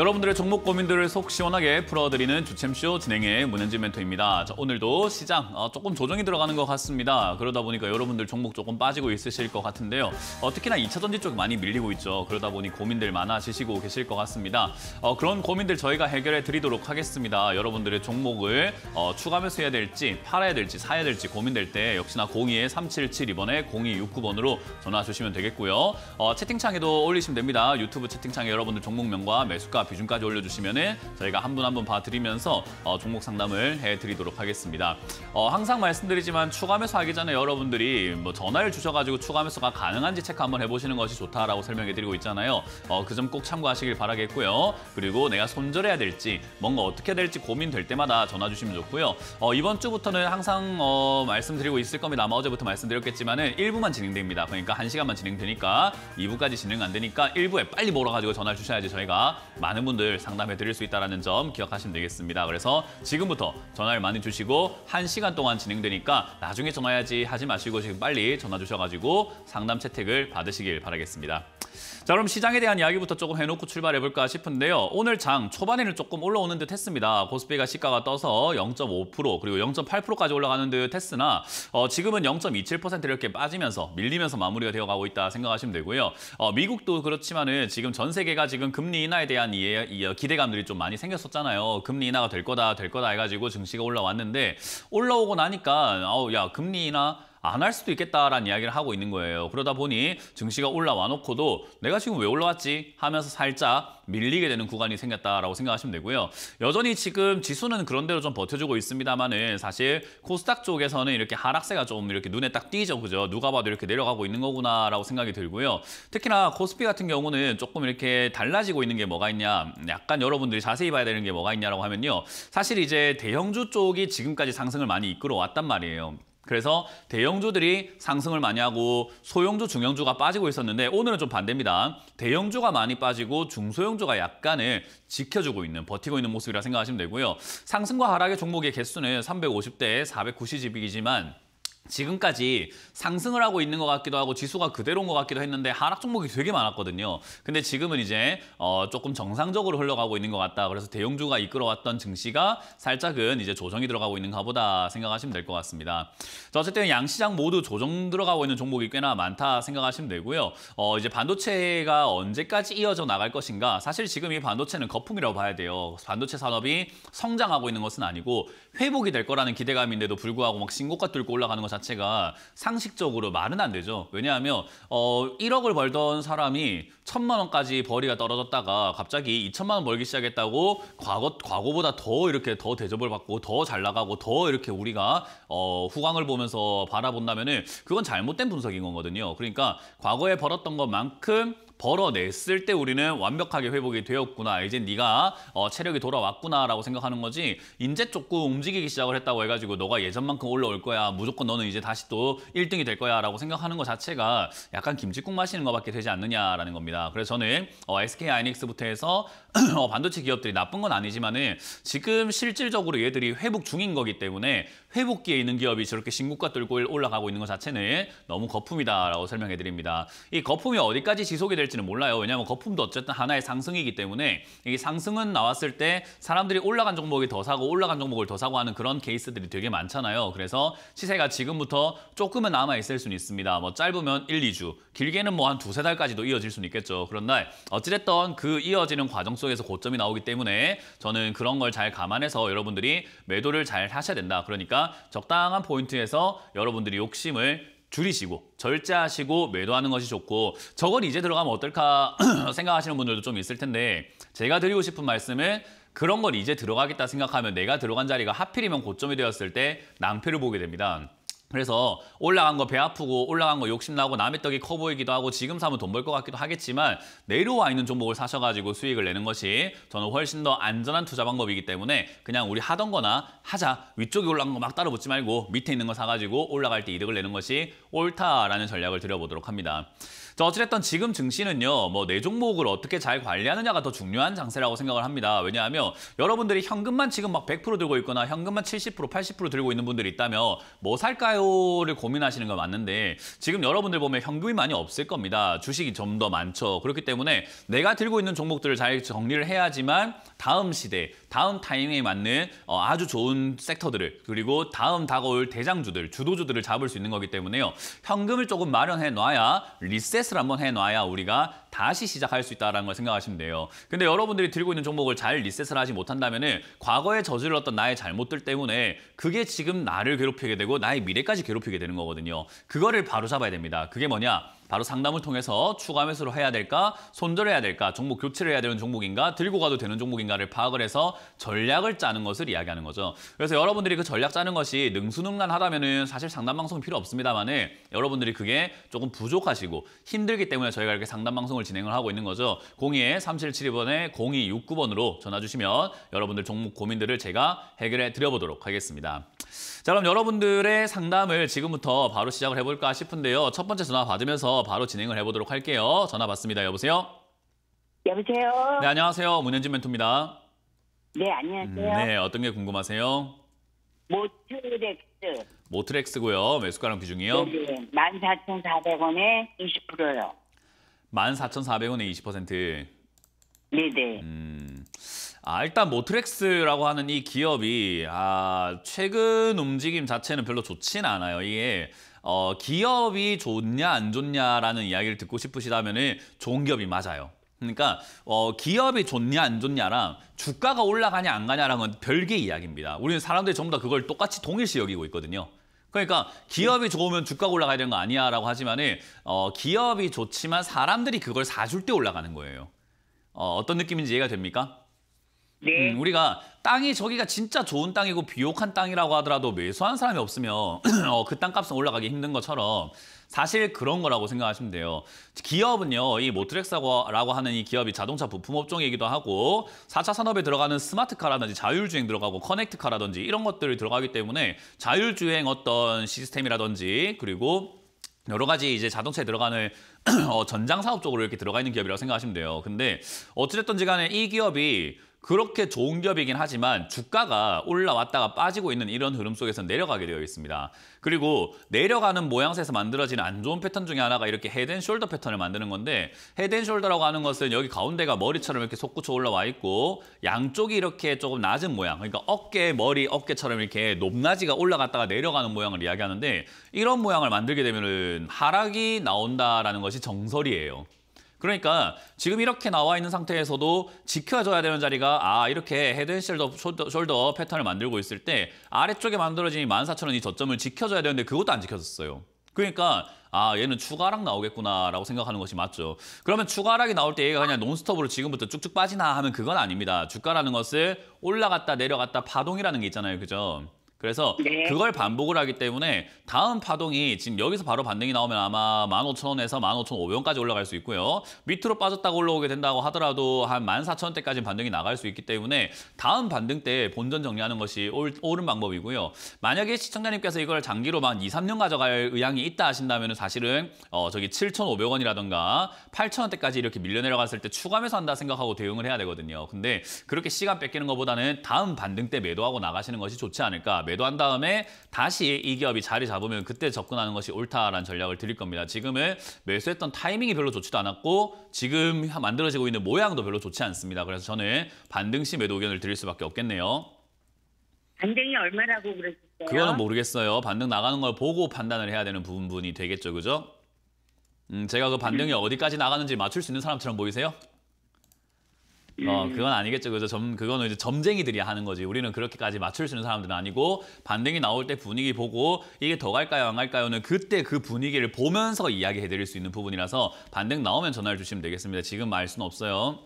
여러분들의 종목 고민들을 속 시원하게 풀어드리는 주챔쇼 진행의 문현진 멘토입니다. 자, 오늘도 시장 어, 조금 조정이 들어가는 것 같습니다. 그러다 보니까 여러분들 종목 조금 빠지고 있으실 것 같은데요. 어, 특히나 2차 전지 쪽 많이 밀리고 있죠. 그러다 보니 고민들 많아지시고 계실 것 같습니다. 어, 그런 고민들 저희가 해결해 드리도록 하겠습니다. 여러분들의 종목을 어, 추가 매수해야 될지 팔아야 될지 사야 될지 고민될 때 역시나 02-377이번에 0269번으로 전화 주시면 되겠고요. 어, 채팅창에도 올리시면 됩니다. 유튜브 채팅창에 여러분들 종목명과 매수가 비중까지 올려주시면 저희가 한 분 한 분 봐드리면서 어, 종목 상담을 해드리도록 하겠습니다. 어, 항상 말씀드리지만 추가 매수 하기 전에 여러분들이 뭐 전화를 주셔가지고 추가 매수가 가능한지 체크 한번 해보시는 것이 좋다라고 설명해드리고 있잖아요. 어, 그 점 꼭 참고하시길 바라겠고요. 그리고 내가 손절해야 될지 뭔가 어떻게 될지 고민될 때마다 전화 주시면 좋고요. 어, 이번 주부터는 항상 어, 말씀드리고 있을 겁니다. 아마 어제부터 말씀드렸겠지만 은 1부만 진행됩니다. 그러니까 1시간만 진행되니까 2부까지 진행 안 되니까 1부에 빨리 몰아가지고 전화 주셔야지 저희가 많은 분들 상담해 드릴 수 있다는 점 기억하시면 되겠습니다. 그래서 지금부터 전화를 많이 주시고 1시간 동안 진행되니까 나중에 전화해야지 하지 마시고 지금 빨리 전화 주셔가지고 상담 채택을 받으시길 바라겠습니다. 자 그럼 시장에 대한 이야기부터 조금 해놓고 출발해볼까 싶은데요. 오늘 장 초반에는 조금 올라오는 듯 했습니다. 코스피가 시가가 떠서 0.5% 그리고 0.8%까지 올라가는 듯 했으나 어, 지금은 0.27% 이렇게 빠지면서 밀리면서 마무리가 되어가고 있다 생각하시면 되고요. 어, 미국도 그렇지만은 지금 전 세계가 지금 금리 인하에 대한 예, 기대감들이 좀 많이 생겼었잖아요. 금리 인하가 될 거다, 될 거다 해가지고 증시가 올라왔는데 올라오고 나니까 아우 야 금리 인하 안할 수도 있겠다라는 이야기를 하고 있는 거예요. 그러다 보니 증시가 올라와 놓고도 내가 지금 왜 올라왔지 하면서 살짝 밀리게 되는 구간이 생겼다라고 생각하시면 되고요. 여전히 지금 지수는 그런대로 좀 버텨주고 있습니다만은 사실 코스닥 쪽에서는 이렇게 하락세가 좀 이렇게 눈에 딱 띄죠. 그죠? 누가 봐도 이렇게 내려가고 있는 거구나라고 생각이 들고요. 특히나 코스피 같은 경우는 조금 이렇게 달라지고 있는 게 뭐가 있냐. 약간 여러분들이 자세히 봐야 되는 게 뭐가 있냐라고 하면요. 사실 이제 대형주 쪽이 지금까지 상승을 많이 이끌어 왔단 말이에요. 그래서 대형주들이 상승을 많이 하고 소형주, 중형주가 빠지고 있었는데 오늘은 좀 반대입니다. 대형주가 많이 빠지고 중소형주가 약간을 지켜주고 있는, 버티고 있는 모습이라 생각하시면 되고요. 상승과 하락의 종목의 개수는 350대 4 9 0이지만 지금까지 상승을 하고 있는 것 같기도 하고 지수가 그대로인 것 같기도 했는데 하락 종목이 되게 많았거든요. 근데 지금은 이제 어 조금 정상적으로 흘러가고 있는 것 같다. 그래서 대형주가 이끌어왔던 증시가 살짝은 이제 조정이 들어가고 있는가 보다 생각하시면 될 것 같습니다. 자, 어쨌든 양시장 모두 조정 들어가고 있는 종목이 꽤나 많다 생각하시면 되고요. 어 이제 반도체가 언제까지 이어져 나갈 것인가. 사실 지금 이 반도체는 거품이라고 봐야 돼요. 반도체 산업이 성장하고 있는 것은 아니고 회복이 될 거라는 기대감인데도 불구하고 막 신고가 뚫고 올라가는 것자 자체가 상식적으로 말은 안 되죠. 왜냐하면 어 1억을 벌던 사람이 천만 원까지 벌이가 떨어졌다가 갑자기 2천만 원 벌기 시작했다고 과거 과거보다 더 이렇게 더 대접을 받고 더 잘 나가고 더 이렇게 우리가 어 후광을 보면서 바라본다면은 그건 잘못된 분석인 거거든요. 그러니까 과거에 벌었던 것만큼 벌어냈을 때 우리는 완벽하게 회복이 되었구나. 이제 네가 어, 체력이 돌아왔구나라고 생각하는 거지. 이제 조금 움직이기 시작을 했다고 해가지고 너가 예전만큼 올라올 거야. 무조건 너는 이제 다시 또 1등이 될 거야라고 생각하는 것 자체가 약간 김치국 마시는 것밖에 되지 않느냐라는 겁니다. 그래서 저는 어, SK 아이닉스부터 해서 어, 반도체 기업들이 나쁜 건 아니지만은 지금 실질적으로 얘들이 회복 중인 거기 때문에 회복기에 있는 기업이 저렇게 신고가 뚫고 올라가고 있는 것 자체는 너무 거품이다라고 설명해 드립니다. 이 거품이 어디까지 지속이 될지는 몰라요. 왜냐하면 거품도 어쨌든 하나의 상승이기 때문에 이 상승은 나왔을 때 사람들이 올라간 종목이 더 사고 올라간 종목을 더 사고 하는 그런 케이스들이 되게 많잖아요. 그래서 시세가 지금부터 조금은 남아있을 수는 있습니다. 뭐 짧으면 1, 2주, 길게는 뭐 한 두세 달까지도 이어질 수는 있겠죠. 그런데 어찌됐던 그 이어지는 과정 속에서 고점이 나오기 때문에 저는 그런 걸 잘 감안해서 여러분들이 매도를 잘 하셔야 된다. 그러니까 적당한 포인트에서 여러분들이 욕심을 줄이시고 절제하시고 매도하는 것이 좋고 저걸 이제 들어가면 어떨까 생각하시는 분들도 좀 있을 텐데 제가 드리고 싶은 말씀은 그런 걸 이제 들어가겠다 생각하면 내가 들어간 자리가 하필이면 고점이 되었을 때 낭패를 보게 됩니다. 그래서 올라간 거 배 아프고 올라간 거 욕심나고 남의 떡이 커 보이기도 하고 지금 사면 돈 벌 것 같기도 하겠지만 내려와 있는 종목을 사셔가지고 수익을 내는 것이 저는 훨씬 더 안전한 투자 방법이기 때문에 그냥 우리 하던 거나 하자 위쪽에 올라간 거 막 따로 붙지 말고 밑에 있는 거 사가지고 올라갈 때 이득을 내는 것이 옳다라는 전략을 드려보도록 합니다. 어찌됐든 지금 증시는요. 뭐 내 종목을 어떻게 잘 관리하느냐가 더 중요한 장세라고 생각을 합니다. 왜냐하면 여러분들이 현금만 지금 막 100% 들고 있거나 현금만 70% 80% 들고 있는 분들이 있다면 뭐 살까요를 고민하시는 거 맞는데 지금 여러분들 보면 현금이 많이 없을 겁니다. 주식이 좀 더 많죠. 그렇기 때문에 내가 들고 있는 종목들을 잘 정리를 해야지만 다음 시대 다음 타이밍에 맞는 어, 아주 좋은 섹터들을 그리고 다음 다가올 대장주들, 주도주들을 잡을 수 있는 거기 때문에요. 현금을 조금 마련해 놔야 리셋을 한번 해 놔야 우리가 다시 시작할 수 있다는 걸 생각하시면 돼요. 근데 여러분들이 들고 있는 종목을 잘 리셋을 하지 못한다면 은 과거에 저질렀던 나의 잘못들 때문에 그게 지금 나를 괴롭히게 되고 나의 미래까지 괴롭히게 되는 거거든요. 그거를 바로 잡아야 됩니다. 그게 뭐냐? 바로 상담을 통해서 추가 매수를 해야 될까, 손절해야 될까, 종목 교체를 해야 되는 종목인가, 들고 가도 되는 종목인가를 파악을 해서 전략을 짜는 것을 이야기하는 거죠. 그래서 여러분들이 그 전략 짜는 것이 능수능란하다면 은 사실 상담 방송은 필요 없습니다만은 여러분들이 그게 조금 부족하시고 힘들기 때문에 저희가 이렇게 상담 방송을 진행을 하고 있는 거죠. 02-3772번에 0269번으로 전화 주시면 여러분들 종목 고민들을 제가 해결해 드려보도록 하겠습니다. 자, 그럼 여러분들의 상담을 지금부터 바로 시작을 해볼까 싶은데요. 첫 번째 전화 받으면서 바로 진행을 해보도록 할게요. 전화 받습니다. 여보세요? 여보세요? 네, 안녕하세요. 문현진 멘토입니다. 네, 안녕하세요. 음, 네, 어떤 게 궁금하세요? 모트렉스. 모트렉스고요. 매수가랑 비중이요? 네, 14,400원에 20%요. 14,400원에 20%. 네네. 음... 아, 일단 모트렉스라고 뭐 하는 이 기업이 아, 최근 움직임 자체는 별로 좋진 않아요. 이게 어, 기업이 좋냐 안 좋냐라는 이야기를 듣고 싶으시다면 좋은 기업이 맞아요. 그러니까 어, 기업이 좋냐 안 좋냐랑 주가가 올라가냐 안 가냐랑은 별개의 이야기입니다. 우리는 사람들이 전부 다 그걸 똑같이 동일시 여기고 있거든요. 그러니까 기업이 좋으면 주가가 올라가야 되는 거 아니야 라고 하지만 어, 기업이 좋지만 사람들이 그걸 사줄 때 올라가는 거예요. 어, 어떤 느낌인지 이해가 됩니까? 네. 음, 우리가 땅이 저기가 진짜 좋은 땅이고 비옥한 땅이라고 하더라도 매수한 사람이 없으면 어, 그 땅값은 올라가기 힘든 것처럼 사실 그런 거라고 생각하시면 돼요. 기업은요, 이모트렉사고라고 하는 이 기업이 자동차 부품 업종이기도 하고 4차 산업에 들어가는 스마트카라든지 자율주행 들어가고 커넥트카라든지 이런 것들이 들어가기 때문에 자율주행 어떤 시스템이라든지 그리고 여러 가지 이제 자동차에 들어가는 어, 전장 사업 쪽으로 이렇게 들어가 있는 기업이라고 생각하시면 돼요. 근데 어찌됐든지 간에 이 기업이 그렇게 좋은 기업이긴 하지만 주가가 올라왔다가 빠지고 있는 이런 흐름 속에서 내려가게 되어 있습니다. 그리고 내려가는 모양새에서 만들어진안 좋은 패턴 중에 하나가 이렇게 헤드앤숄더 패턴을 만드는 건데 헤드앤숄더라고 하는 것은 여기 가운데가 머리처럼 이렇게 솟구쳐 올라와 있고 양쪽이 이렇게 조금 낮은 모양 그러니까 어깨, 머리, 어깨처럼 이렇게 높낮이가 올라갔다가 내려가는 모양을 이야기하는데 이런 모양을 만들게 되면 은 하락이 나온다라는 것이 정설이에요. 그러니까 지금 이렇게 나와 있는 상태에서도 지켜줘야 되는 자리가 아 이렇게 헤드앤숄더 숄더, 숄더 패턴을 만들고 있을 때 아래쪽에 만들어진 14,000원 이 저점을 지켜줘야 되는데 그것도 안 지켜졌어요. 그러니까 아 얘는 추가락 나오겠구나라고 생각하는 것이 맞죠. 그러면 추가락이 나올 때 얘가 그냥 논스톱으로 지금부터 쭉쭉 빠지나 하면 그건 아닙니다. 주가라는 것을 올라갔다 내려갔다 파동이라는 게 있잖아요. 그죠? 그래서 네. 그걸 반복을 하기 때문에 다음 파동이 지금 여기서 바로 반등이 나오면 아마 1 5 0 0 0 원에서 1 5 5 0 0 원까지 올라갈 수 있고요. 밑으로 빠졌다가 올라오게 된다고 하더라도 한1 4 0 0 0 원대까지 반등이 나갈 수 있기 때문에 다음 반등 때 본전 정리하는 것이 옳은 방법이고요. 만약에 시청자님께서 이걸 장기로 만이 삼년 가져갈 의향이 있다 하신다면 사실은 어, 저기 7 5 0 0원이라든가8 0 0 0 원대까지 이렇게 밀려 내려갔을 때 추가 매수한다 생각하고 대응을 해야 되거든요. 근데 그렇게 시간 뺏기는 것보다는 다음 반등 때 매도하고 나가시는 것이 좋지 않을까. 매도한 다음에 다시 이 기업이 자리 잡으면 그때 접근하는 것이 옳다라는 전략을 드릴 겁니다. 지금은 매수했던 타이밍이 별로 좋지도 않았고 지금 만들어지고 있는 모양도 별로 좋지 않습니다. 그래서 저는 반등 시 매도 의견을 드릴 수밖에 없겠네요. 반등이 얼마라고 그랬어요? 그거는 모르겠어요. 반등 나가는 걸 보고 판단을 해야 되는 부분이 되겠죠, 그죠? 음, 제가 그 반등이 음. 어디까지 나가는지 맞출 수 있는 사람처럼 보이세요? 어, 예. 그건 아니겠죠. 그래 점, 그거는 이제 점쟁이들이 하는 거지. 우리는 그렇게까지 맞출 수 있는 사람들은 아니고 반등이 나올 때 분위기 보고 이게 더 갈까요, 안 갈까요는 그때 그 분위기를 보면서 이야기해 드릴 수 있는 부분이라서 반등 나오면 전화를 주시면 되겠습니다. 지금 말 수는 없어요.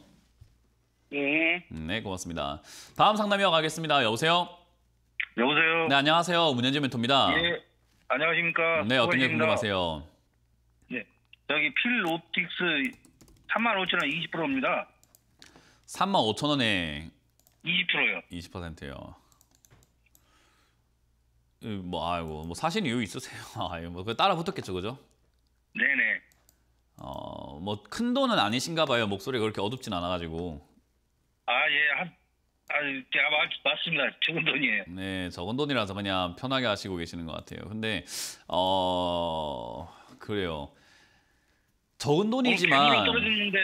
네. 네, 고맙습니다. 다음 상담이어 가겠습니다. 여보세요? 여보세요? 네, 안녕하세요. 문현지 멘토입니다. 예. 안녕하십니까. 네, 어떤 게 궁금하세요? 네. 예, 여기 필옵틱스 35,000원 20%입니다. 35,000원에 만 20%요. 20%요. 뭐 아이고 뭐 사실 이유 있으세요? 아유 뭐그 따라 붙었겠죠, 그죠? 네네. 어뭐 큰 돈은 아니신가 봐요. 목소리가 그렇게 어둡진 않아가지고. 아 예, 한 아, 제가 맞습니다. 적은 돈이에요. 네, 적은 돈이라서 그냥 편하게 하시고 계시는 것 같아요. 근데 어 그래요. 적은 돈이지만 어 떨어졌는데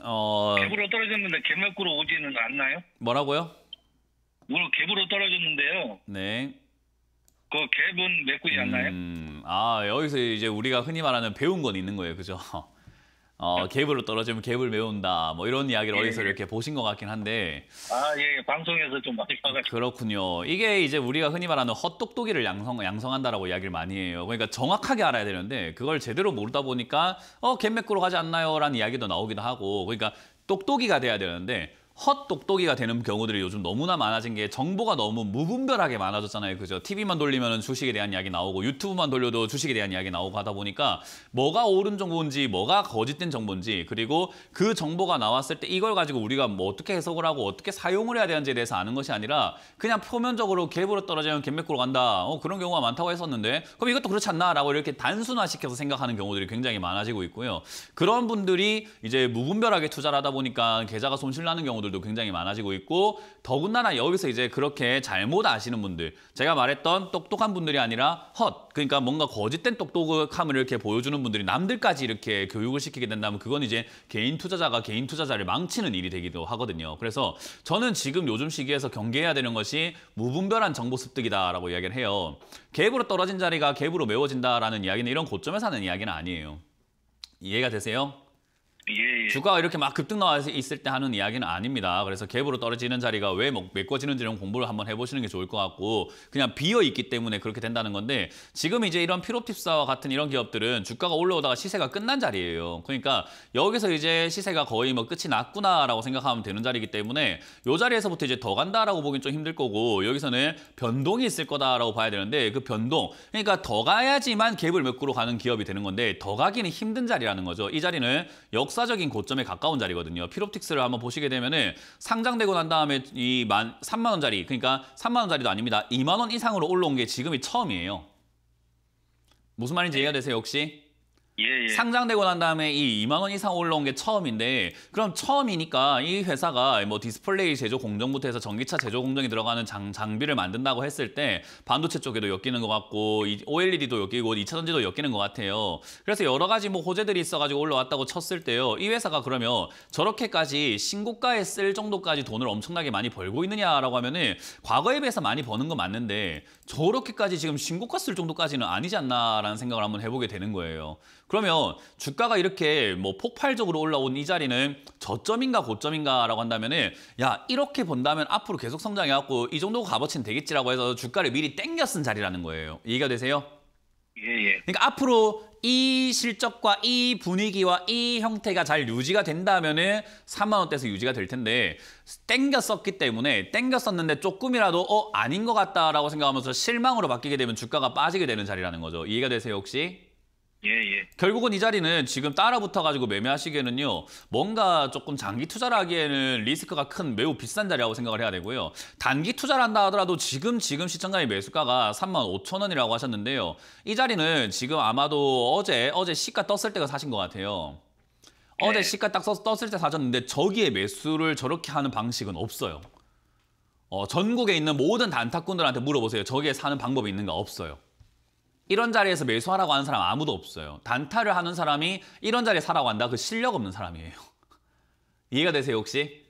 어 개불로 떨어졌는데 개막구로 오지는 않나요? 뭐라고요? 오늘 개불로 떨어졌는데요. 네. 그 갭은 메꾸지 않나요? 음, 아 여기서 이제 우리가 흔히 말하는 배운 건 있는 거예요, 그죠? 어, 갭으로 떨어지면 갭을 메운다. 뭐 이런 이야기를 예, 어디서 예. 이렇게 보신 것 같긴 한데. 아, 예, 예. 방송에서 좀 많이 봐가지고. 그렇군요. 이게 이제 우리가 흔히 말하는 헛똑똑이를 양성, 양성한다라고 이야기를 많이 해요. 그러니까 정확하게 알아야 되는데 그걸 제대로 모르다 보니까 어, 갭 매꾸로 가지 않나요? 라는 이야기도 나오기도 하고. 그러니까 똑똑이가 돼야 되는데 헛똑똑이가 되는 경우들이 요즘 너무나 많아진 게 정보가 너무 무분별하게 많아졌잖아요. 그죠? TV만 돌리면 주식에 대한 이야기 나오고 유튜브만 돌려도 주식에 대한 이야기 나오고 하다 보니까 뭐가 옳은 정보인지 뭐가 거짓된 정보인지 그리고 그 정보가 나왔을 때 이걸 가지고 우리가 뭐 어떻게 해석을 하고 어떻게 사용을 해야 되는지에 대해서 아는 것이 아니라 그냥 표면적으로 갭으로 떨어지면 갭맥으로 간다. 어, 그런 경우가 많다고 했었는데 그럼 이것도 그렇지 않나? 라고 이렇게 단순화시켜서 생각하는 경우들이 굉장히 많아지고 있고요. 그런 분들이 이제 무분별하게 투자를 하다 보니까 계좌가 손실나는 경우도 경우들도 굉장히 많아지고 있고 더군다나 여기서 이제 그렇게 잘못 아시는 분들 제가 말했던 똑똑한 분들이 아니라 헛 그러니까 뭔가 거짓된 똑똑함을 이렇게 보여주는 분들이 남들까지 이렇게 교육을 시키게 된다면 그건 이제 개인 투자자가 개인 투자자를 망치는 일이 되기도 하거든요. 그래서 저는 지금 요즘 시기에서 경계해야 되는 것이 무분별한 정보 습득이다라고 이야기를 해요. 갭으로 떨어진 자리가 갭으로 메워진다라는 이야기는 이런 고점에서 하는 이야기는 아니에요. 이해가 되세요? 예, 예. 주가 이렇게 막 급등 나와 있을 때 하는 이야기는 아닙니다. 그래서 갭으로 떨어지는 자리가 왜 뭐 메꿔지는지는 공부를 한번 해보시는 게 좋을 것 같고 그냥 비어 있기 때문에 그렇게 된다는 건데 지금 이제 이런 피롭팁사와 같은 이런 기업들은 주가가 올라오다가 시세가 끝난 자리예요. 그러니까 여기서 이제 시세가 거의 뭐 끝이 났구나라고 생각하면 되는 자리이기 때문에 이 자리에서부터 이제 더 간다라고 보기엔좀 힘들 거고 여기서는 변동이 있을 거다라고 봐야 되는데 그 변동 그러니까 더 가야지만 갭을 메꾸러 가는 기업이 되는 건데 더 가기는 힘든 자리라는 거죠. 이 자리는 역 역사적인 고점에 가까운 자리거든요. 피롭틱스를 한번 보시게 되면은 상장되고 난 다음에 이 만, 3만 원짜리, 그러니까 3만 원짜리도 아닙니다. 2만 원 이상으로 올라온 게 지금이 처음이에요. 무슨 말인지 이해가 되세요, 혹시? 예, 예. 상장되고 난 다음에 이 2만 원 이상 올라온 게 처음인데 그럼 처음이니까 이 회사가 뭐 디스플레이 제조 공정부터 해서 전기차 제조 공정이 들어가는 장, 장비를 만든다고 했을 때 반도체 쪽에도 엮이는 것 같고 이 OLED도 엮이고 2차 전지도 엮이는 것 같아요. 그래서 여러 가지 뭐 호재들이 있어가지고 올라왔다고 쳤을 때요. 이 회사가 그러면 저렇게까지 신고가에 쓸 정도까지 돈을 엄청나게 많이 벌고 있느냐라고 하면은 과거에 비해서 많이 버는 거 맞는데 저렇게까지 지금 신고가 쓸 정도까지는 아니지 않나라는 생각을 한번 해보게 되는 거예요. 그러면 주가가 이렇게 뭐 폭발적으로 올라온 이 자리는 저점인가 고점인가라고 한다면은 야 이렇게 본다면 앞으로 계속 성장해갖고 이 정도 값어치는 되겠지라고 해서 주가를 미리 땡겨 쓴 자리라는 거예요. 이해가 되세요? 예예. 예. 그러니까 앞으로 이 실적과 이 분위기와 이 형태가 잘 유지가 된다면은 3만 원대에서 유지가 될 텐데 땡겼었기 때문에 땡겼었는데 조금이라도 어 아닌 것 같다라고 생각하면서 실망으로 바뀌게 되면 주가가 빠지게 되는 자리라는 거죠. 이해가 되세요 혹시? 예, 예. 결국은 이 자리는 지금 따라붙어가지고 매매하시기에는요. 뭔가 조금 장기 투자를 하기에는 리스크가 큰 매우 비싼 자리라고 생각을 해야 되고요. 단기 투자를 한다 하더라도 지금 지금 시청자의 매수가가 3만 5천 원이라고 하셨는데요. 이 자리는 지금 아마도 어제 어제 시가 떴을 때가 사신 것 같아요. 어제 예. 시가 딱 떴을 때 사셨는데 저기에 매수를 저렇게 하는 방식은 없어요. 어, 전국에 있는 모든 단타꾼들한테 물어보세요. 저기에 사는 방법이 있는가 없어요. 이런 자리에서 매수하라고 하는 사람 아무도 없어요. 단타를 하는 사람이 이런 자리에 사라고 한다? 그 실력 없는 사람이에요. 이해가 되세요, 혹시?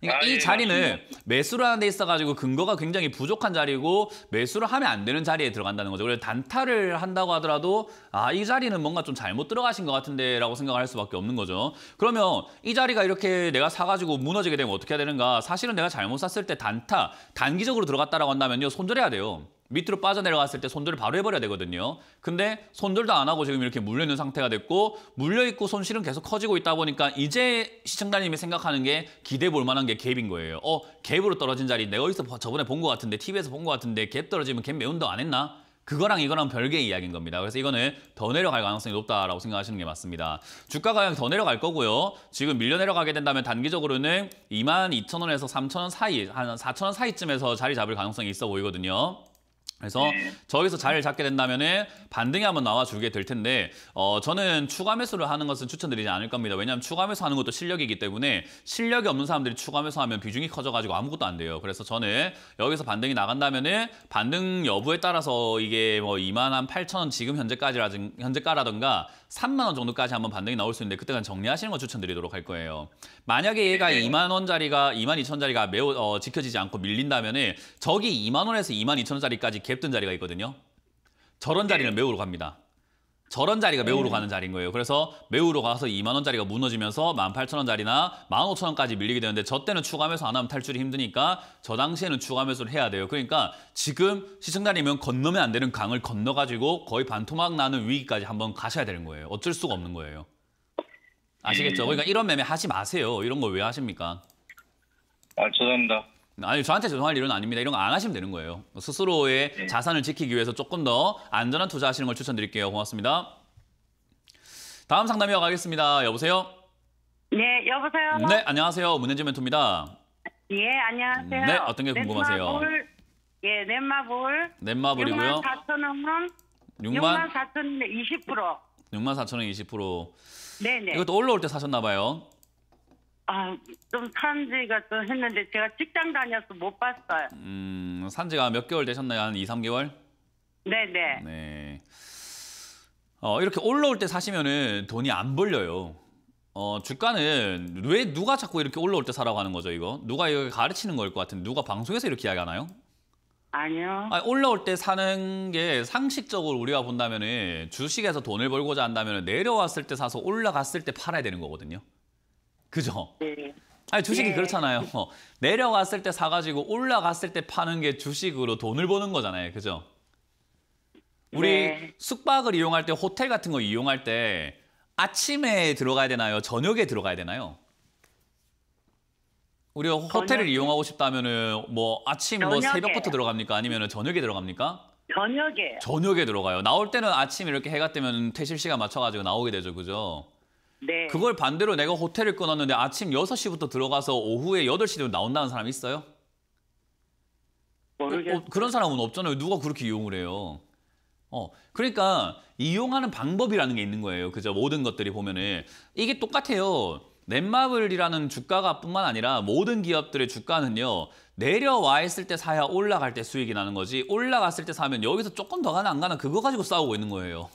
그러니까 아, 이 예, 자리는 맞습니다. 매수를 하는 데 있어가지고 근거가 굉장히 부족한 자리고 매수를 하면 안 되는 자리에 들어간다는 거죠. 그래서 단타를 한다고 하더라도 아, 이 자리는 뭔가 좀 잘못 들어가신 것 같은데 라고 생각할 수밖에 없는 거죠. 그러면 이 자리가 이렇게 내가 사가지고 무너지게 되면 어떻게 해야 되는가? 사실은 내가 잘못 샀을 때 단타, 단기적으로 들어갔다라고 한다면요. 손절해야 돼요. 밑으로 빠져내려갔을 때 손절을 바로 해버려야 되거든요. 근데 손절도 안 하고 지금 이렇게 물려있는 상태가 됐고 물려있고 손실은 계속 커지고 있다 보니까 이제 시청자님이 생각하는 게 기대 볼 만한 게 갭인 거예요. 어, 갭으로 떨어진 자리 내가 어디서 저번에 본 것 같은데 TV에서 본 것 같은데 갭 떨어지면 갭 매운도 안 했나? 그거랑 이거랑 별개의 이야기인 겁니다. 그래서 이거는 더 내려갈 가능성이 높다라고 생각하시는 게 맞습니다. 주가가 더 내려갈 거고요. 지금 밀려 내려가게 된다면 단기적으로는 2 2 0 0 0 원에서 3 0 0 0원 사이, 한4 0원 사이쯤에서 자리 잡을 가능성이 있어 보이거든요. 그래서 네. 저기서 자리를 잡게 된다면 반등이 한번 나와주게 될 텐데 어, 저는 추가 매수를 하는 것은 추천드리지 않을 겁니다. 왜냐하면 추가 매수하는 것도 실력이기 때문에 실력이 없는 사람들이 추가 매수하면 비중이 커져가지고 아무것도 안 돼요. 그래서 저는 여기서 반등이 나간다면 반등 여부에 따라서 이게 뭐 2만 한 8천 원 지금 현재까지라든 현재가라든가 3만 원 정도까지 한번 반등이 나올 수 있는데 그때는 정리하시는 걸 추천드리도록 할 거예요. 만약에 얘가 2만 원짜리가 2만 2천 짜리가 매우 어, 지켜지지 않고 밀린다면은 저기 2만 원에서 2만 2천 원짜리까지 갭든 자리가 있거든요. 저런 자리는 네. 매우로 갑니다. 저런 자리가 네. 매우로 가는 자리인 거예요. 그래서 매우로 가서 2만 원짜리가 무너지면서 18,000원짜리나 15,000원까지 밀리게 되는데 저 때는 추가매수 안 하면 탈출이 힘드니까 저 당시에는 추가매수를 해야 돼요. 그러니까 지금 시청자님은 건너면 안 되는 강을 건너가지고 거의 반토막 나는 위기까지 한번 가셔야 되는 거예요. 어쩔 수가 없는 거예요. 아시겠죠? 음. 그러니까 이런 매매 하지 마세요. 이런 거 왜 하십니까? 아, 죄송합니다. 아니 저한테 죄송할 일은 아닙니다. 이런 거 안 하시면 되는 거예요. 스스로의 네. 자산을 지키기 위해서 조금 더 안전한 투자하시는 걸 추천드릴게요. 고맙습니다. 다음 상담이어 가겠습니다. 여보세요? 네, 여보세요? 네, 안녕하세요. 문현지 멘토입니다. 예, 안녕하세요. 네, 어떤 게 궁금하세요? 넷마블, 예, 넷마블. 넷마블이고요. 6만 4천 원. 6만, 6만 4천 원 20%. 6만 4천 원 20%. 네네. 이것도 올라올 때 사셨나 봐요. 아, 좀 산지가 또 했는데 제가 직장 다녀서 못 봤어요. 음, 산지가 몇 개월 되셨나요? 한 2, 3개월? 네네. 네. 어, 이렇게 올라올 때 사시면은 돈이 안 벌려요. 어, 주가는 왜 누가 자꾸 이렇게 올라올 때 사라고 하는 거죠, 이거? 누가 이거 가르치는 걸것 같은 누가 방송에서 이렇게 이야기하나요? 아니요. 아니, 올라올 때 사는 게 상식적으로 우리가 본다면은 주식에서 돈을 벌고자 한다면 내려왔을 때 사서 올라갔을 때 팔아야 되는 거거든요. 그죠? 예. 아니 주식이 네. 그렇잖아요. 내려갔을 때 사가지고 올라갔을 때 파는 게 주식으로 돈을 버는 거잖아요. 그죠? 우리 네. 숙박을 이용할 때 호텔 같은 거 이용할 때 아침에 들어가야 되나요? 저녁에 들어가야 되나요? 우리 호텔을 저녁에. 이용하고 싶다면은 뭐 아침 뭐 저녁에. 새벽부터 들어갑니까? 아니면은 저녁에 들어갑니까? 저녁에. 저녁에 들어가요. 나올 때는 아침 이렇게 해가 뜨면 퇴실 시간 맞춰 가지고 나오게 되죠. 그죠? 네. 그걸 반대로 내가 호텔을 끊었는데 아침 6시부터 들어가서 오후에 8시 되 나온다는 사람 있어요? 모르겠... 어, 어 그런 사람은 없잖아요. 누가 그렇게 이용을 해요. 어, 그러니까 이용하는 방법이라는 게 있는 거예요. 그죠? 모든 것들이 보면은. 이게 똑같아요. 넷마블이라는 주가가 뿐만 아니라 모든 기업들의 주가는요. 내려와 있을 때 사야 올라갈 때 수익이 나는 거지 올라갔을 때 사면 여기서 조금 더 가나 안 가나 그거 가지고 싸우고 있는 거예요.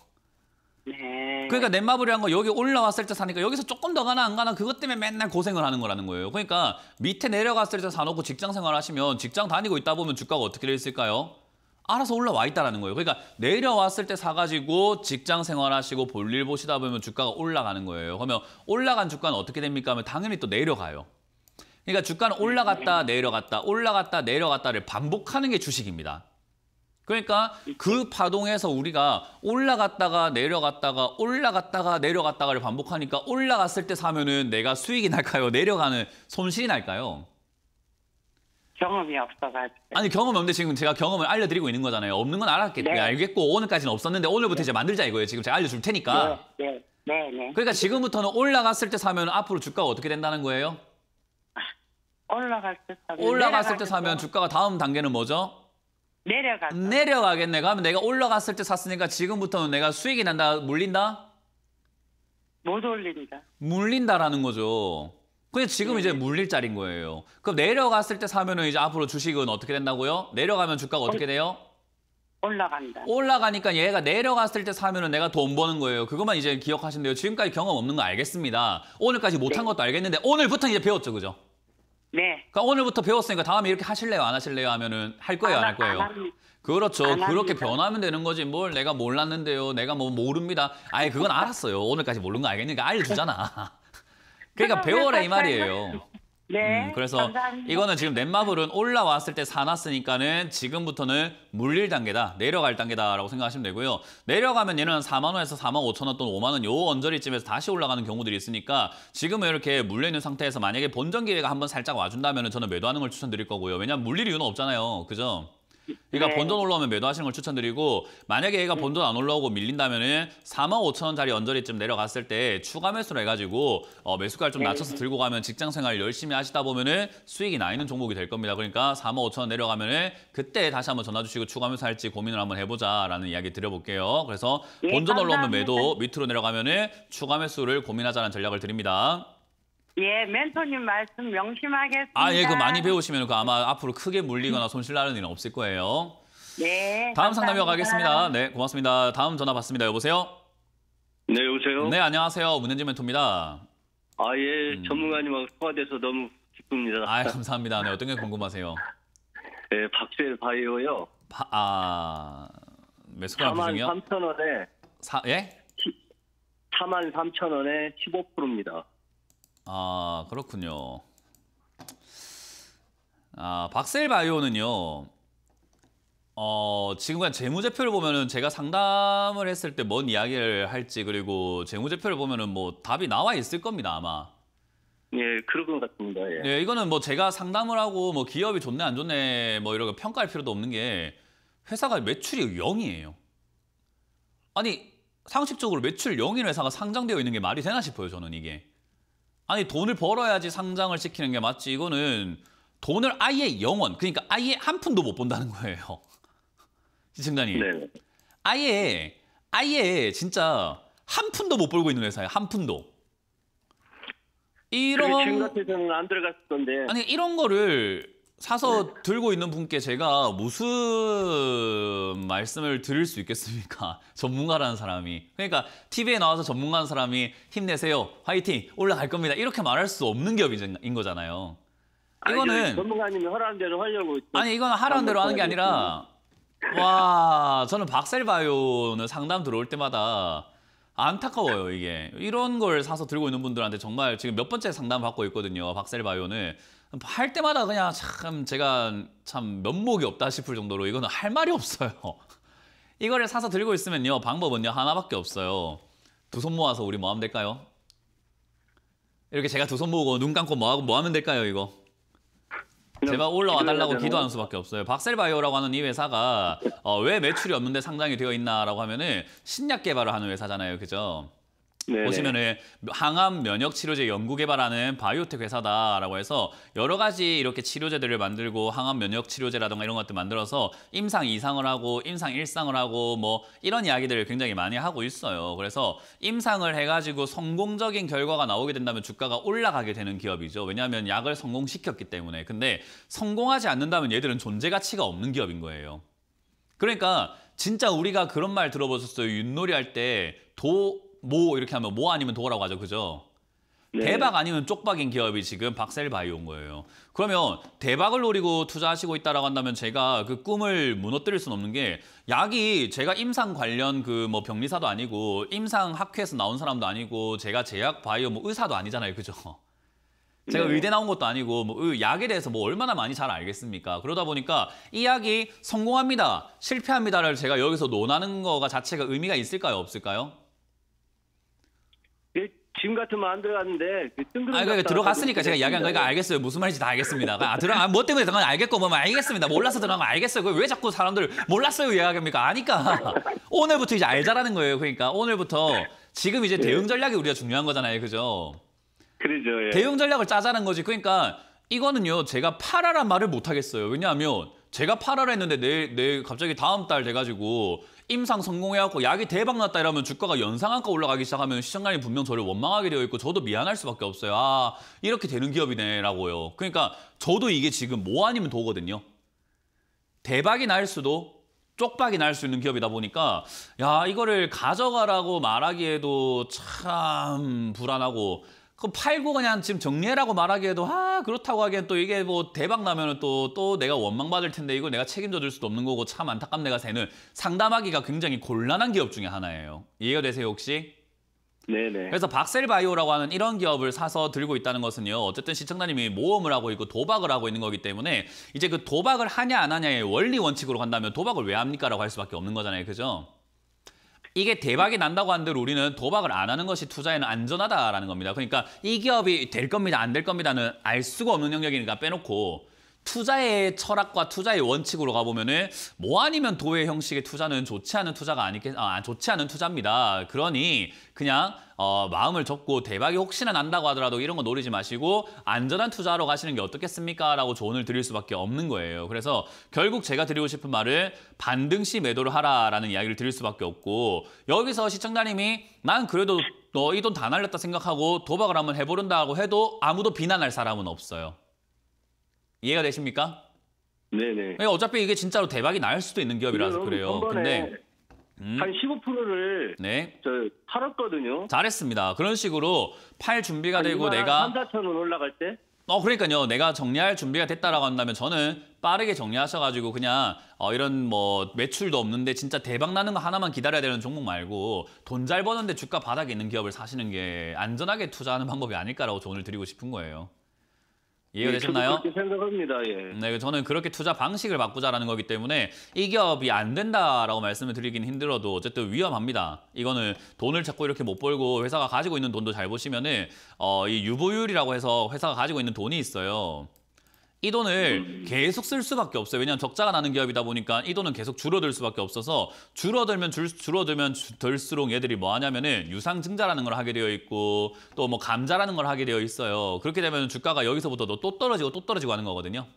네. 그러니까 넷마블이란 거 여기 올라왔을 때 사니까 여기서 조금 더 가나 안 가나 그것 때문에 맨날 고생을 하는 거라는 거예요. 그러니까 밑에 내려갔을 때 사놓고 직장 생활 하시면 직장 다니고 있다 보면 주가가 어떻게 돼 있을까요? 알아서 올라와 있다라는 거예요. 그러니까 내려왔을 때 사가지고 직장 생활하시고 볼일 보시다 보면 주가가 올라가는 거예요. 그러면 올라간 주가는 어떻게 됩니까? 하면 당연히 또 내려가요. 그러니까 주가는 올라갔다 내려갔다 올라갔다 내려갔다를 반복하는 게 주식입니다. 그러니까 그 파동에서 우리가 올라갔다가 내려갔다가 올라갔다가 내려갔다가를 반복하니까 올라갔을 때 사면은 내가 수익이 날까요? 내려가는 손실이 날까요? 경험이 없어가 아니 경험이 없는데 지금 제가 경험을 알려드리고 있는 거잖아요. 없는 건 알았겠, 네. 알겠고 오늘까지는 없었는데 오늘부터 네. 이제 만들자 이거예요. 지금 제가 알려줄 테니까. 네. 네. 네. 네. 그러니까 지금부터는 올라갔을 때 사면 앞으로 주가가 어떻게 된다는 거예요? 올라갔을 때 사면. 올라갔을 때 사면 주가가 다음 단계는 뭐죠? 내려가. 내려가겠네. 그러면 내가 올라갔을 때 샀으니까 지금부터는 내가 수익이 난다, 물린다? 못 올린다. 물린다라는 거죠. 근데 지금 네. 이제 물릴 자리인 거예요. 그럼 내려갔을 때 사면은 이제 앞으로 주식은 어떻게 된다고요? 내려가면 주가가 어떻게 돼요? 올라간다. 올라가니까 얘가 내려갔을 때 사면은 내가 돈 버는 거예요. 그것만 이제 기억하시면 돼요. 지금까지 경험 없는 거 알겠습니다. 오늘까지 못한 네. 것도 알겠는데 오늘부터 이제 배웠죠, 그죠? 네. 그러니까 오늘부터 배웠으니까 다음에 이렇게 하실래요? 안 하실래요? 하면은 할 거예요? 안 할 거예요? 안 그렇죠. 안 그렇게 합니다. 변하면 되는 거지. 뭘 내가 몰랐는데요. 내가 뭐 모릅니다. 아예 그건 알았어요. 오늘까지 모르는 거알겠니데 알려주잖아. 그러니까 배워라 이 말이에요. 네. 음, 그래서 감사합니다. 이거는 지금 넷마블은 올라왔을 때 사놨으니까는 지금부터는 물릴 단계다, 내려갈 단계다라고 생각하시면 되고요. 내려가면 얘는 4만 원에서 4만 5천 원 또는 5만 원요 언저리쯤에서 다시 올라가는 경우들이 있으니까 지금은 이렇게 물려 있는 상태에서 만약에 본전 기회가 한번 살짝 와준다면 저는 매도하는 걸 추천드릴 거고요. 왜냐하면 물릴 이유는 없잖아요. 그죠? 얘가 그러니까 네. 본전 올라오면 매도하시는 걸 추천드리고 만약에 얘가 음. 본전 안 올라오고 밀린다면은 4만 5천 원짜리 언저리쯤 내려갔을 때 추가 매수를 해가지고 어, 매수가를 좀 네. 낮춰서 들고 가면 직장 생활 열심히 하시다 보면은 수익이 나 있는 종목이 될 겁니다. 그러니까 4만 5천 원 내려가면은 그때 다시 한번 전화 주시고 추가 매수 할지 고민을 한번 해보자라는 이야기 드려볼게요. 그래서 네, 본전 올라오면 매도 밑으로 내려가면은 추가 매수를 고민하자는 전략을 드립니다. 예, 멘토님 말씀 명심하겠습니다. 아, 예, 그 많이 배우시면 그 아마 앞으로 크게 물리거나 손실 나는 일은 없을 거예요. 네. 다음 상담이어 가겠습니다. 네, 고맙습니다. 다음 전화 받습니다. 여보세요? 네, 여보세요? 네, 안녕하세요. 문현진 멘토입니다. 아, 예, 음. 전문가님하 통화돼서 너무 기쁩니다. 아, 감사합니다. 네, 어떤 게 궁금하세요? 네, 박셀 바이오요. 바, 아, 매수가 비중이요? 3만 3천 원에. 사, 예? 4만 3천 원에 15%입니다. 아 그렇군요. 아 박셀 바이오는요. 어, 지금까지 재무제표를 보면은 제가 상담을 했을 때 뭔 이야기를 할지 그리고 재무제표를 보면은 뭐 답이 나와 있을 겁니다 아마. 예, 그럴 것 같습니다. 예. 네, 이거는 뭐 제가 상담을 하고 뭐 기업이 좋네 안 좋네 뭐 이런 거 평가할 필요도 없는 게 회사가 매출이 0이에요 아니 상식적으로 매출 0인 회사가 상장되어 있는 게 말이 되나 싶어요 저는 이게. 아니 돈을 벌어야지 상장을 시키는 게 맞지. 이거는 돈을 아예 영원, 그러니까 아예 한 푼도 못 본다는 거예요. 시청자님. 네. 아예, 아예 진짜 한 푼도 못 벌고 있는 회사예요. 한 푼도. 이런... 지금 같은 경우는 안 들어갔을 데 아니, 이런 거를 사서 네. 들고 있는 분께 제가 무슨 말씀을 드릴 수 있겠습니까? 전문가라는 사람이. 그러니까 TV에 나와서 전문가라는 사람이 힘내세요, 화이팅, 올라갈 겁니다. 이렇게 말할 수 없는 기업인 거잖아요. 이거는 아니, 전문가님이 허라는 대로 하려고 아니 이건 하라는 대로 하는 게 아니라 와 저는 박셀바이오는 상담 들어올 때마다 안타까워요 이게 이런 걸 사서 들고 있는 분들한테 정말 지금 몇 번째 상담 받고 있거든요 박셀바이오는 할 때마다 그냥 참 제가 참 면목이 없다 싶을 정도로 이거는 할 말이 없어요. 이거를 사서 들고 있으면요. 방법은요. 하나밖에 없어요. 두 손 모아서 우리 뭐 하면 될까요? 이렇게 제가 두 손 모으고 눈 감고 뭐, 하고 뭐 하면 될까요, 이거? 제발 올라와 달라고 기도하는 수밖에 없어요. 박셀바이오라고 하는 이 회사가 어, 왜 매출이 없는데 상장이 되어 있나라고 하면은 신약 개발을 하는 회사잖아요. 그죠? 네, 네. 보시면은 항암 면역 치료제 연구 개발하는 바이오텍 회사다라고 해서 여러 가지 이렇게 치료제들을 만들고 항암 면역 치료제라든가 이런 것들 만들어서 임상 이상을 하고 임상 일상을 하고 뭐 이런 이야기들을 굉장히 많이 하고 있어요. 그래서 임상을 해가지고 성공적인 결과가 나오게 된다면 주가가 올라가게 되는 기업이죠. 왜냐하면 약을 성공시켰기 때문에. 근데 성공하지 않는다면 얘들은 존재 가치가 없는 기업인 거예요. 그러니까 진짜 우리가 그런 말 들어보셨어요. 윷놀이 할 때 도모 이렇게 하면 모 아니면 도라고 하죠. 그죠? 네. 대박 아니면 쪽박인 기업이 지금 박셀바이오인 거예요. 그러면 대박을 노리고 투자하시고 있다라고 한다면 제가 그 꿈을 무너뜨릴 수는 없는 게 약이 제가 임상 관련 그 뭐 병리사도 아니고 임상 학회에서 나온 사람도 아니고 제가 제약 바이오 뭐 의사도 아니잖아요. 그죠? 제가 네. 의대 나온 것도 아니고 뭐 약에 대해서 뭐 얼마나 많이 잘 알겠습니까? 그러다 보니까 이 약이 성공합니다, 실패합니다를 제가 여기서 논하는 거가 자체가 의미가 있을까요, 없을까요? 지금 같으면 안 들어갔는데 그 뜬금. 아 그러니까 들어갔으니까 제가 이야기한 거니까 알겠어요. 무슨 말인지 다 알겠습니다. 아 들어가 아, 뭐 때문에 들어간 알겠고 뭐, 뭐 알겠습니다. 몰라서 들어간 거 알겠어요. 왜 자꾸 사람들 몰랐어요 이야기합니까? 아니까 오늘부터 이제 알자라는 거예요. 그러니까 오늘부터 지금 이제 예. 대응 전략이 우리가 중요한 거잖아요, 그죠? 그러죠. 예. 대응 전략을 짜자는 거지. 그러니까 이거는요 제가 팔아란 말을 못 하겠어요. 왜냐하면 제가 팔아라 했는데 내, 내 갑자기 다음 달 돼가지고 임상 성공해갖고 약이 대박 났다 이러면 주가가 연상한가 올라가기 시작하면 시장자이 분명 저를 원망하게 되어 있고 저도 미안할 수밖에 없어요. 아 이렇게 되는 기업이네라고요. 그러니까 저도 이게 지금 뭐 아니면 도거든요. 대박이 날 수도 쪽박이 날 수 있는 기업이다 보니까 야 이거를 가져가라고 말하기에도 참 불안하고 그럼 팔고 그냥 지금 정리해라고 말하기에도 아 그렇다고 하기엔 또 이게 뭐 대박 나면은 또 또 내가 원망받을 텐데 이거 내가 책임져 줄 수도 없는 거고 참 안타깝네 가새는 상담하기가 굉장히 곤란한 기업 중에 하나예요. 이해가 되세요 혹시? 네네. 그래서 박셀바이오라고 하는 이런 기업을 사서 들고 있다는 것은요. 어쨌든 시청자님이 모험을 하고 있고 도박을 하고 있는 거기 때문에 이제 그 도박을 하냐 안 하냐의 원리 원칙으로 간다면 도박을 왜 합니까라고 할 수밖에 없는 거잖아요. 그죠? 이게 대박이 난다고 한들 우리는 도박을 안 하는 것이 투자에는 안전하다라는 겁니다. 그러니까 이 기업이 될 겁니다, 안 될 겁니다는 알 수가 없는 영역이니까 빼놓고 투자의 철학과 투자의 원칙으로 가보면은 뭐 아니면 도의 형식의 투자는 좋지 않은 투자가 아니겠, 아, 좋지 않은 투자입니다. 그러니 그냥 어, 마음을 접고 대박이 혹시나 난다고 하더라도 이런 거 노리지 마시고 안전한 투자하러 가시는 게 어떻겠습니까? 라고 조언을 드릴 수밖에 없는 거예요. 그래서 결국 제가 드리고 싶은 말을 반등 시 매도를 하라라는 이야기를 드릴 수밖에 없고 여기서 시청자님이 난 그래도 너 이 돈 다 날렸다 생각하고 도박을 한번 해보른다고 해도 아무도 비난할 사람은 없어요. 이해가 되십니까? 네네. 그 어차피 이게 진짜로 대박이 날 수도 있는 기업이라서 그래요. 근데 음. 한 15%를 네. 저 팔았거든요. 잘했습니다. 그런 식으로 팔 준비가 되고 내가 3, 4천 원 올라갈 때 어, 그러니까요. 내가 정리할 준비가 됐다라고 한다면 저는 빠르게 정리하셔가지고 그냥 어, 이런 뭐 매출도 없는데 진짜 대박 나는 거 하나만 기다려야 되는 종목 말고 돈 잘 버는데 주가 바닥에 있는 기업을 사시는 게 안전하게 투자하는 방법이 아닐까라고 조언을 드리고 싶은 거예요. 이해가 예, 네, 되셨나요? 그렇게 생각합니다. 예. 네, 그 저는 그렇게 투자 방식을 바꾸자라는 거기 때문에 이 기업이 안 된다라고 말씀을 드리긴 힘들어도 어쨌든 위험합니다. 이거는 돈을 자꾸 이렇게 못 벌고 회사가 가지고 있는 돈도 잘 보시면은 어, 이 유보율이라고 해서 회사가 가지고 있는 돈이 있어요. 이 돈을 계속 쓸 수밖에 없어요. 왜냐하면 적자가 나는 기업이다 보니까 이 돈은 계속 줄어들 수밖에 없어서 줄어들면 줄, 줄어들면 덜수록 얘들이 뭐 하냐면은 유상증자라는 걸 하게 되어 있고 또 뭐 감자라는 걸 하게 되어 있어요. 그렇게 되면 주가가 여기서부터 또 떨어지고 또 떨어지고 하는 거거든요.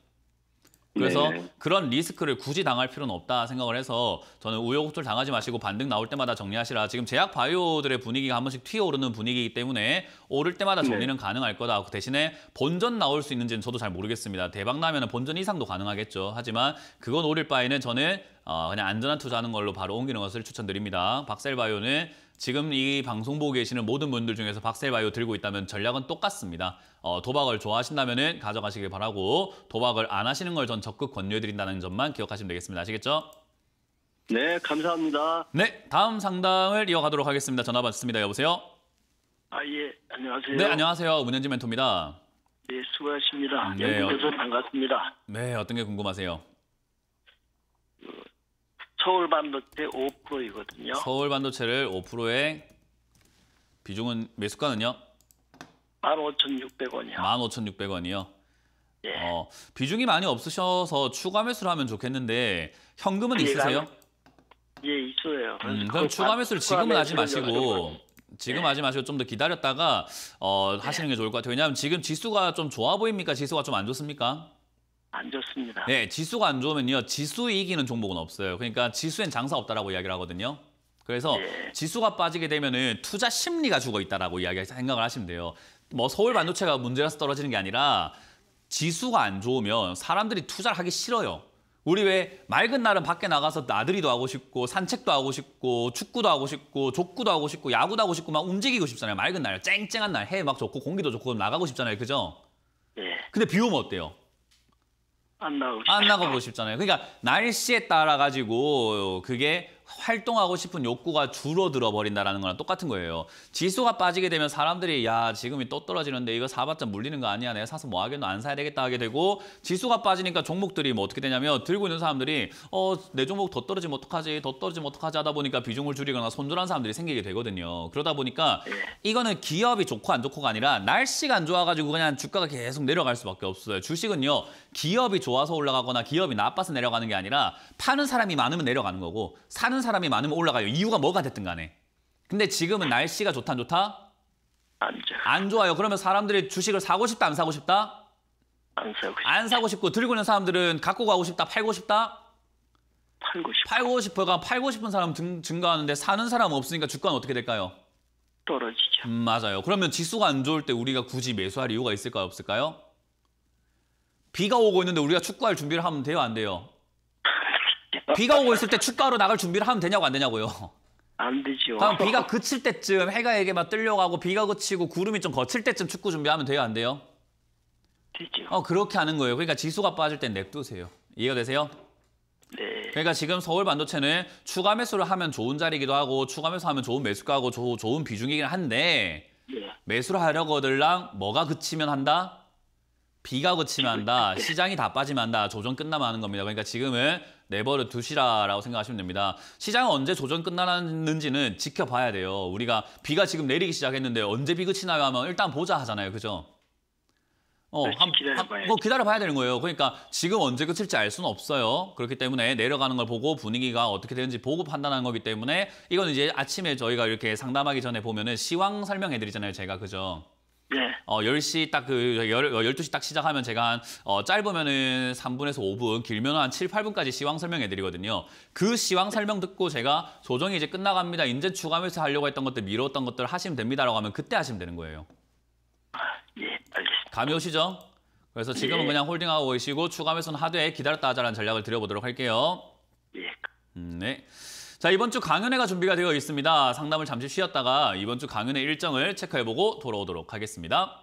그래서 네 그런 리스크를 굳이 당할 필요는 없다 생각을 해서 저는 우여곡절 당하지 마시고 반등 나올 때마다 정리하시라. 지금 제약 바이오들의 분위기가 한 번씩 튀어오르는 분위기이기 때문에 오를 때마다 네. 정리는 네. 가능할 거다. 그 대신에 본전 나올 수 있는지는 저도 잘 모르겠습니다. 대박 나면 본전 이상도 가능하겠죠. 하지만 그건 오를 바에는 저는 어, 그냥 안전한 투자하는 걸로 바로 옮기는 것을 추천드립니다. 박셀바이오는 지금 이 방송 보고 계시는 모든 분들 중에서 박셀바이오 들고 있다면 전략은 똑같습니다. 어, 도박을 좋아하신다면 가져가시길 바라고 도박을 안 하시는 걸 전 적극 권유해드린다는 점만 기억하시면 되겠습니다. 아시겠죠? 네, 감사합니다. 네, 다음 상담을 이어가도록 하겠습니다. 전화 받습니다. 여보세요? 아, 예, 안녕하세요. 네, 안녕하세요. 문현지 멘토입니다. 네, 수고하십니다. 네, 어, 연결해서 반갑습니다. 네, 어떤 게 궁금하세요? 서울 반도체 5%이거든요. 서울 반도체를 5%에 비중은 매수가는요? 15,600원이요. 15,600원이요. 예. 어, 비중이 많이 없으셔서 추가 매수를 하면 좋겠는데 현금은 있으세요? 예, 있어요. 음, 그럼 추가 매수를 지금은 하지 마시고 지금 네. 하지 마시고 좀 더 기다렸다가 어, 예. 하시는 게 좋을 것 같아요. 왜냐하면 지금 지수가 좀 좋아 보입니까? 지수가 좀 안 좋습니까? 안 좋습니다. 네, 지수가 안 좋으면요. 지수 이기는 종목은 없어요. 그러니까 지수엔 장사 없다라고 이야기를 하거든요. 그래서 예. 지수가 빠지게 되면은 투자 심리가 죽어 있다라고 이야기 생각을 하시면 돼요. 뭐 서울 반도체가 문제라서 떨어지는 게 아니라 지수가 안 좋으면 사람들이 투자를 하기 싫어요. 우리 왜 맑은 날은 밖에 나가서 나들이도 하고 싶고 산책도 하고 싶고 축구도 하고 싶고 족구도 하고 싶고 야구도 하고 싶고 막 움직이고 싶잖아요. 맑은 날, 쨍쨍한 날, 해 막 좋고 공기도 좋고 나가고 싶잖아요. 그죠? 예. 근데 비 오면 어때요? 안 나가고 싶잖아요. 그러니까 날씨에 따라 가지고 그게 활동하고 싶은 욕구가 줄어들어 버린다는 거랑 똑같은 거예요. 지수가 빠지게 되면 사람들이 야 지금이 또 떨어지는데 이거 사봤자 물리는 거 아니야 내가 사서 뭐 하겠노 안 사야 되겠다 하게 되고 지수가 빠지니까 종목들이 뭐 어떻게 되냐면 들고 있는 사람들이 어 내 종목 더 떨어지면 어떡하지 더 떨어지면 어떡하지 하다 보니까 비중을 줄이거나 손절한 사람들이 생기게 되거든요. 그러다 보니까 이거는 기업이 좋고 안 좋고가 아니라 날씨가 안 좋아가지고 그냥 주가가 계속 내려갈 수밖에 없어요. 주식은요 기업이 좋아서 올라가거나 기업이 나빠서 내려가는 게 아니라 파는 사람이 많으면 내려가는 거고 사는 하는 사람이 많으면 올라가요. 이유가 뭐가 됐든 간에. 근데 지금은 날씨가 좋다 안 좋다? 안 좋아. 안 좋아요. 그러면 사람들이 주식을 사고 싶다 안 사고 싶다? 안 사고 싶다. 안 사고 싶고 들고 있는 사람들은 갖고 가고 싶다 팔고 싶다? 팔고 싶어. 팔고 싶어가 팔고 싶은 사람 등, 증가하는데 사는 사람 없으니까 주가는 어떻게 될까요? 떨어지죠. 음, 맞아요. 그러면 지수가 안 좋을 때 우리가 굳이 매수할 이유가 있을까요? 없을까요? 비가 오고 있는데 우리가 축구할 준비를 하면 돼요? 안 돼요? 비가 오고 있을 때 축가로 나갈 준비를 하면 되냐고 안 되냐고요. 안 되죠. 그럼 비가 그칠 때쯤 해가 에게 막 뜰려가고 비가 그치고 구름이 좀 거칠 때쯤 축구 준비하면 돼요 안 돼요? 되죠. 어 그렇게 하는 거예요. 그러니까 지수가 빠질 땐 냅두세요. 이해가 되세요? 네. 그러니까 지금 서울 반도체는 추가 매수를 하면 좋은 자리이기도 하고 추가 매수 하면 좋은 매수가고 조, 좋은 비중이긴 한데 네. 매수를 하려거들랑 뭐가 그치면 한다? 비가 그치면 한다. 시장이 다 빠지면 한다. 조정 끝나면 하는 겁니다. 그러니까 지금은 내버려 두시라라고 생각하시면 됩니다. 시장은 언제 조정 끝나는지는 지켜봐야 돼요. 우리가 비가 지금 내리기 시작했는데 언제 비 그치 나가면 일단 보자 하잖아요. 그죠? 어, 한, 네, 기뭐 기다려봐야 되는 거예요. 그러니까 지금 언제 끝일지알 수는 없어요. 그렇기 때문에 내려가는 걸 보고 분위기가 어떻게 되는지 보고 판단하는 거기 때문에 이건 이제 아침에 저희가 이렇게 상담하기 전에 보면은 시황 설명해드리잖아요. 제가 그죠? 예. 어, 10시 딱 그, 12시 어, 딱 시작하면 제가 한, 어, 짧으면은 3분에서 5분, 길면 은한 7, 8분까지 시황 설명해 드리거든요. 그 시황 설명 듣고 제가 조정이 이제 끝나갑니다. 인제 추가 면서 하려고 했던 것들, 미뤘던 것들 하시면 됩니다라고 하면 그때 하시면 되는 거예요. 예, 알겠습니다. 감이 오시죠? 그래서 지금은 예. 그냥 홀딩하고 계시고 추가 면서는 하되 기다렸다 하자라는 전략을 드려보도록 할게요. 예. 음, 네. 자, 이번 주 강연회가 준비가 되어 있습니다. 상담을 잠시 쉬었다가 이번 주 강연회 일정을 체크해보고 돌아오도록 하겠습니다.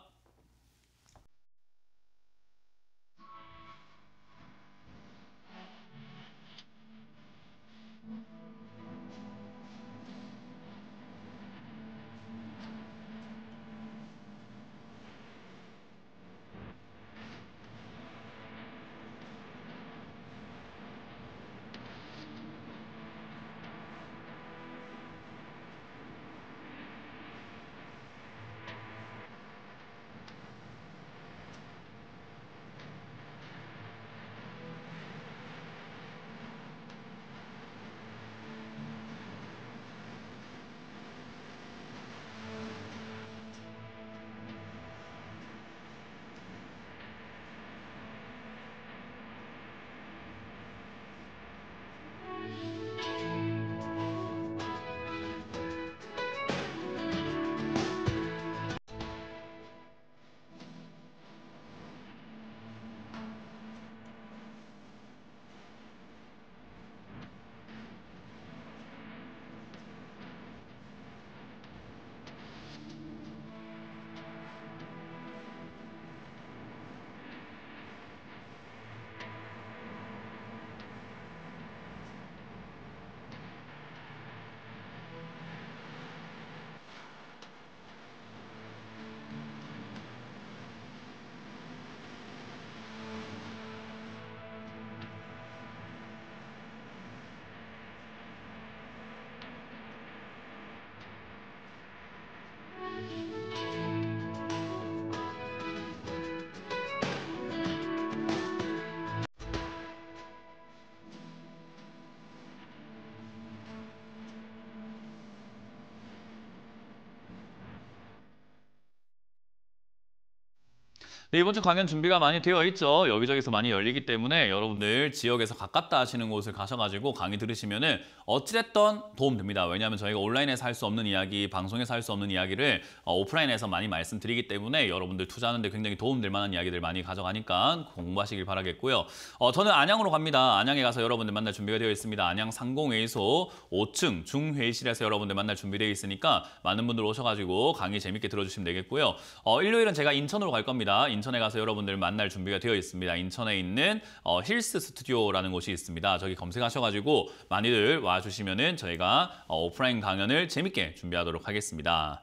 네, 이번 주 강연 준비가 많이 되어 있죠. 여기저기서 많이 열리기 때문에 여러분들 지역에서 가깝다 하시는 곳을 가셔가지고 강의 들으시면 은 어찌됐던 도움됩니다. 왜냐하면 저희가 온라인에서 할 수 없는 이야기, 방송에서 할 수 없는 이야기를 어, 오프라인에서 많이 말씀드리기 때문에 여러분들 투자하는 데 굉장히 도움될 만한 이야기들 많이 가져가니까 공부하시길 바라겠고요. 어, 저는 안양으로 갑니다. 안양에 가서 여러분들 만날 준비가 되어 있습니다. 안양 상공회의소 5층 중회의실에서 여러분들 만날 준비되어 있으니까 많은 분들 오셔가지고 강의 재밌게 들어주시면 되겠고요. 어, 일요일은 제가 인천으로 갈 겁니다. 인 인천에 가서 여러분들 만날 준비가 되어 있습니다. 인천에 있는 어, 힐스 스튜디오라는 곳이 있습니다. 저기 검색하셔가지고 많이들 와주시면은 저희가 어, 오프라인 강연을 재밌게 준비하도록 하겠습니다.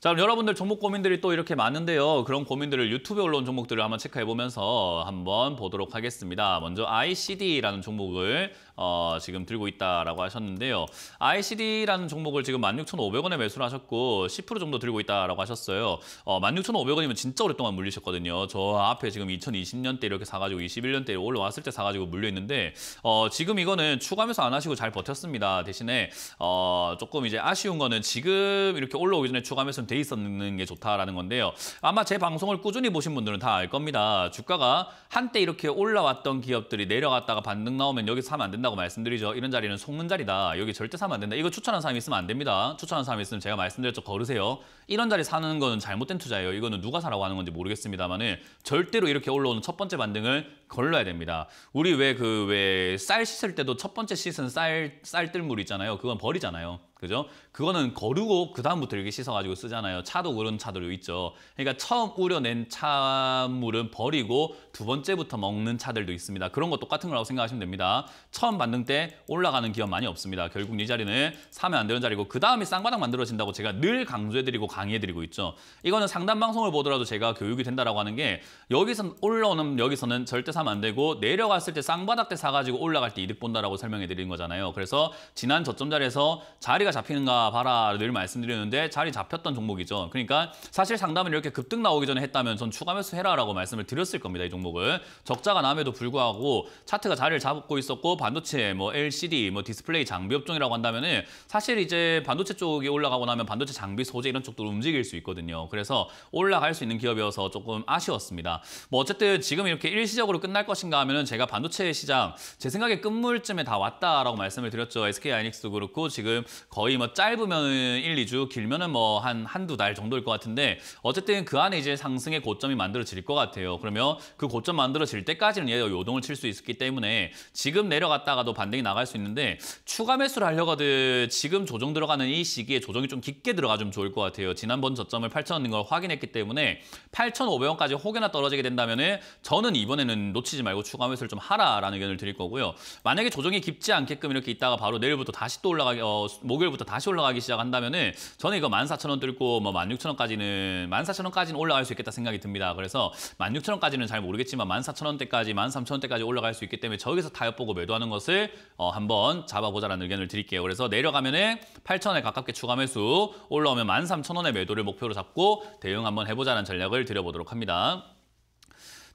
자, 그럼 여러분들 종목 고민들이 또 이렇게 많은데요. 그런 고민들을 유튜브에 올라온 종목들을 한번 체크해보면서 한번 보도록 하겠습니다. 먼저 ICD라는 종목을 어, 지금 들고 있다라고 하셨는데요. ICD라는 종목을 지금 16,500원에 매수를 하셨고 10% 정도 들고 있다라고 하셨어요. 어, 16,500원이면 진짜 오랫동안 물리셨거든요. 저 앞에 지금 2020년대 이렇게 사가지고 21년대 올라왔을 때 사가지고 물려있는데 어, 지금 이거는 추가 매수 안 하시고 잘 버텼습니다. 대신에 어, 조금 이제 아쉬운 거는 지금 이렇게 올라오기 전에 추가 매수는 돼 있었는 게 좋다라는 건데요. 아마 제 방송을 꾸준히 보신 분들은 다 알 겁니다. 주가가 한때 이렇게 올라왔던 기업들이 내려갔다가 반등 나오면 여기 사면 안 된다고 말씀드리죠. 이런 자리는 속는 자리다. 여기 절대 사면 안 된다. 이거 추천한 사람이 있으면 안 됩니다. 추천한 사람이 있으면 제가 말씀드렸죠. 거르세요. 이런 자리 사는 거는 잘못된 투자예요. 이거는 누가 사라고 하는 건지 모르겠습니다만 은 절대로 이렇게 올라오는 첫 번째 반등을 걸러야 됩니다. 우리 왜 그 왜 쌀 씻을 때도 첫 번째 씻은 쌀 쌀뜨물 있잖아요. 그건 버리잖아요. 그죠? 그거는 거르고 그다음부터 이렇게 씻어가지고 쓰잖아요. 차도 그런 차들도 있죠. 그러니까 처음 우려낸 차물은 버리고 두 번째부터 먹는 차들도 있습니다. 그런 거 똑같은 거라고 생각하시면 됩니다. 처음 만든 때 올라가는 기업 많이 없습니다. 결국 이 네 자리는 사면 안 되는 자리고 그 다음에 쌍바닥 만들어진다고 제가 늘 강조해드리고 강의해드리고 있죠. 이거는 상담 방송을 보더라도 제가 교육이 된다라고 하는 게 여기서 올라오는 여기서는 절대 사면 안 되고 내려갔을 때 쌍바닥 때 사가지고 올라갈 때 이득 본다라고 설명해드리는 거잖아요. 그래서 지난 저점 자리에서 자리가 잡히는가 봐라 봐늘말씀드렸는데 자리 잡혔던 종목이죠. 그러니까 사실 상담을 이렇게 급등 나오기 전에 했다면 전 추가 매수 해라라고 말씀을 드렸을 겁니다. 이 종목을 적자가 남에도 불구하고 차트가 자리를 잡고 있었고 반도체 뭐 LCD 뭐 디스플레이 장비 업종이라고 한다면은 사실 이제 반도체 쪽이 올라가고 나면 반도체 장비 소재 이런 쪽도 움직일 수 있거든요. 그래서 올라갈 수 있는 기업이어서 조금 아쉬웠습니다. 뭐 어쨌든 지금 이렇게 일시적으로 끝날 것인가 하면은 제가 반도체 시장 제 생각에 끝물쯤에 다 왔다라고 말씀을 드렸죠. SK 하이닉스도 그렇고 지금 거의 뭐 짧은 짧으면 1, 2주, 길면은 뭐 한 한두 달 정도일 것 같은데 어쨌든 그 안에 이제 상승의 고점이 만들어질 것 같아요. 그러면 그 고점 만들어질 때까지는 얘가 요동을 칠 수 있기 때문에 지금 내려갔다가도 반등이 나갈 수 있는데 추가 매수를 하려거든 지금 조정 들어가는 이 시기에 조정이 좀 깊게 들어가면 좋을 것 같아요. 지난번 저점을 8,000원인 걸 확인했기 때문에 8,500원까지 혹여나 떨어지게 된다면 은 저는 이번에는 놓치지 말고 추가 매수를 좀 하라라는 의견을 드릴 거고요. 만약에 조정이 깊지 않게끔 이렇게 있다가 바로 내일부터 다시 또 올라가게 어, 목요일부터 다시 올라 가 올라가기 시작한다면은 저는 이거 14,000원 뚫고 뭐 16,000원까지는 14,000원까지는 올라갈 수 있겠다 생각이 듭니다. 그래서 16,000원까지는 잘 모르겠지만 14,000원대까지 13,000원대까지 올라갈 수 있기 때문에 저기서 타협 보고 매도하는 것을 어, 한번 잡아보자는 의견을 드릴게요. 그래서 내려가면은 8,000원에 가깝게 추가 매수 올라오면 13,000원의 매도를 목표로 잡고 대응 한번 해보자는 전략을 드려보도록 합니다.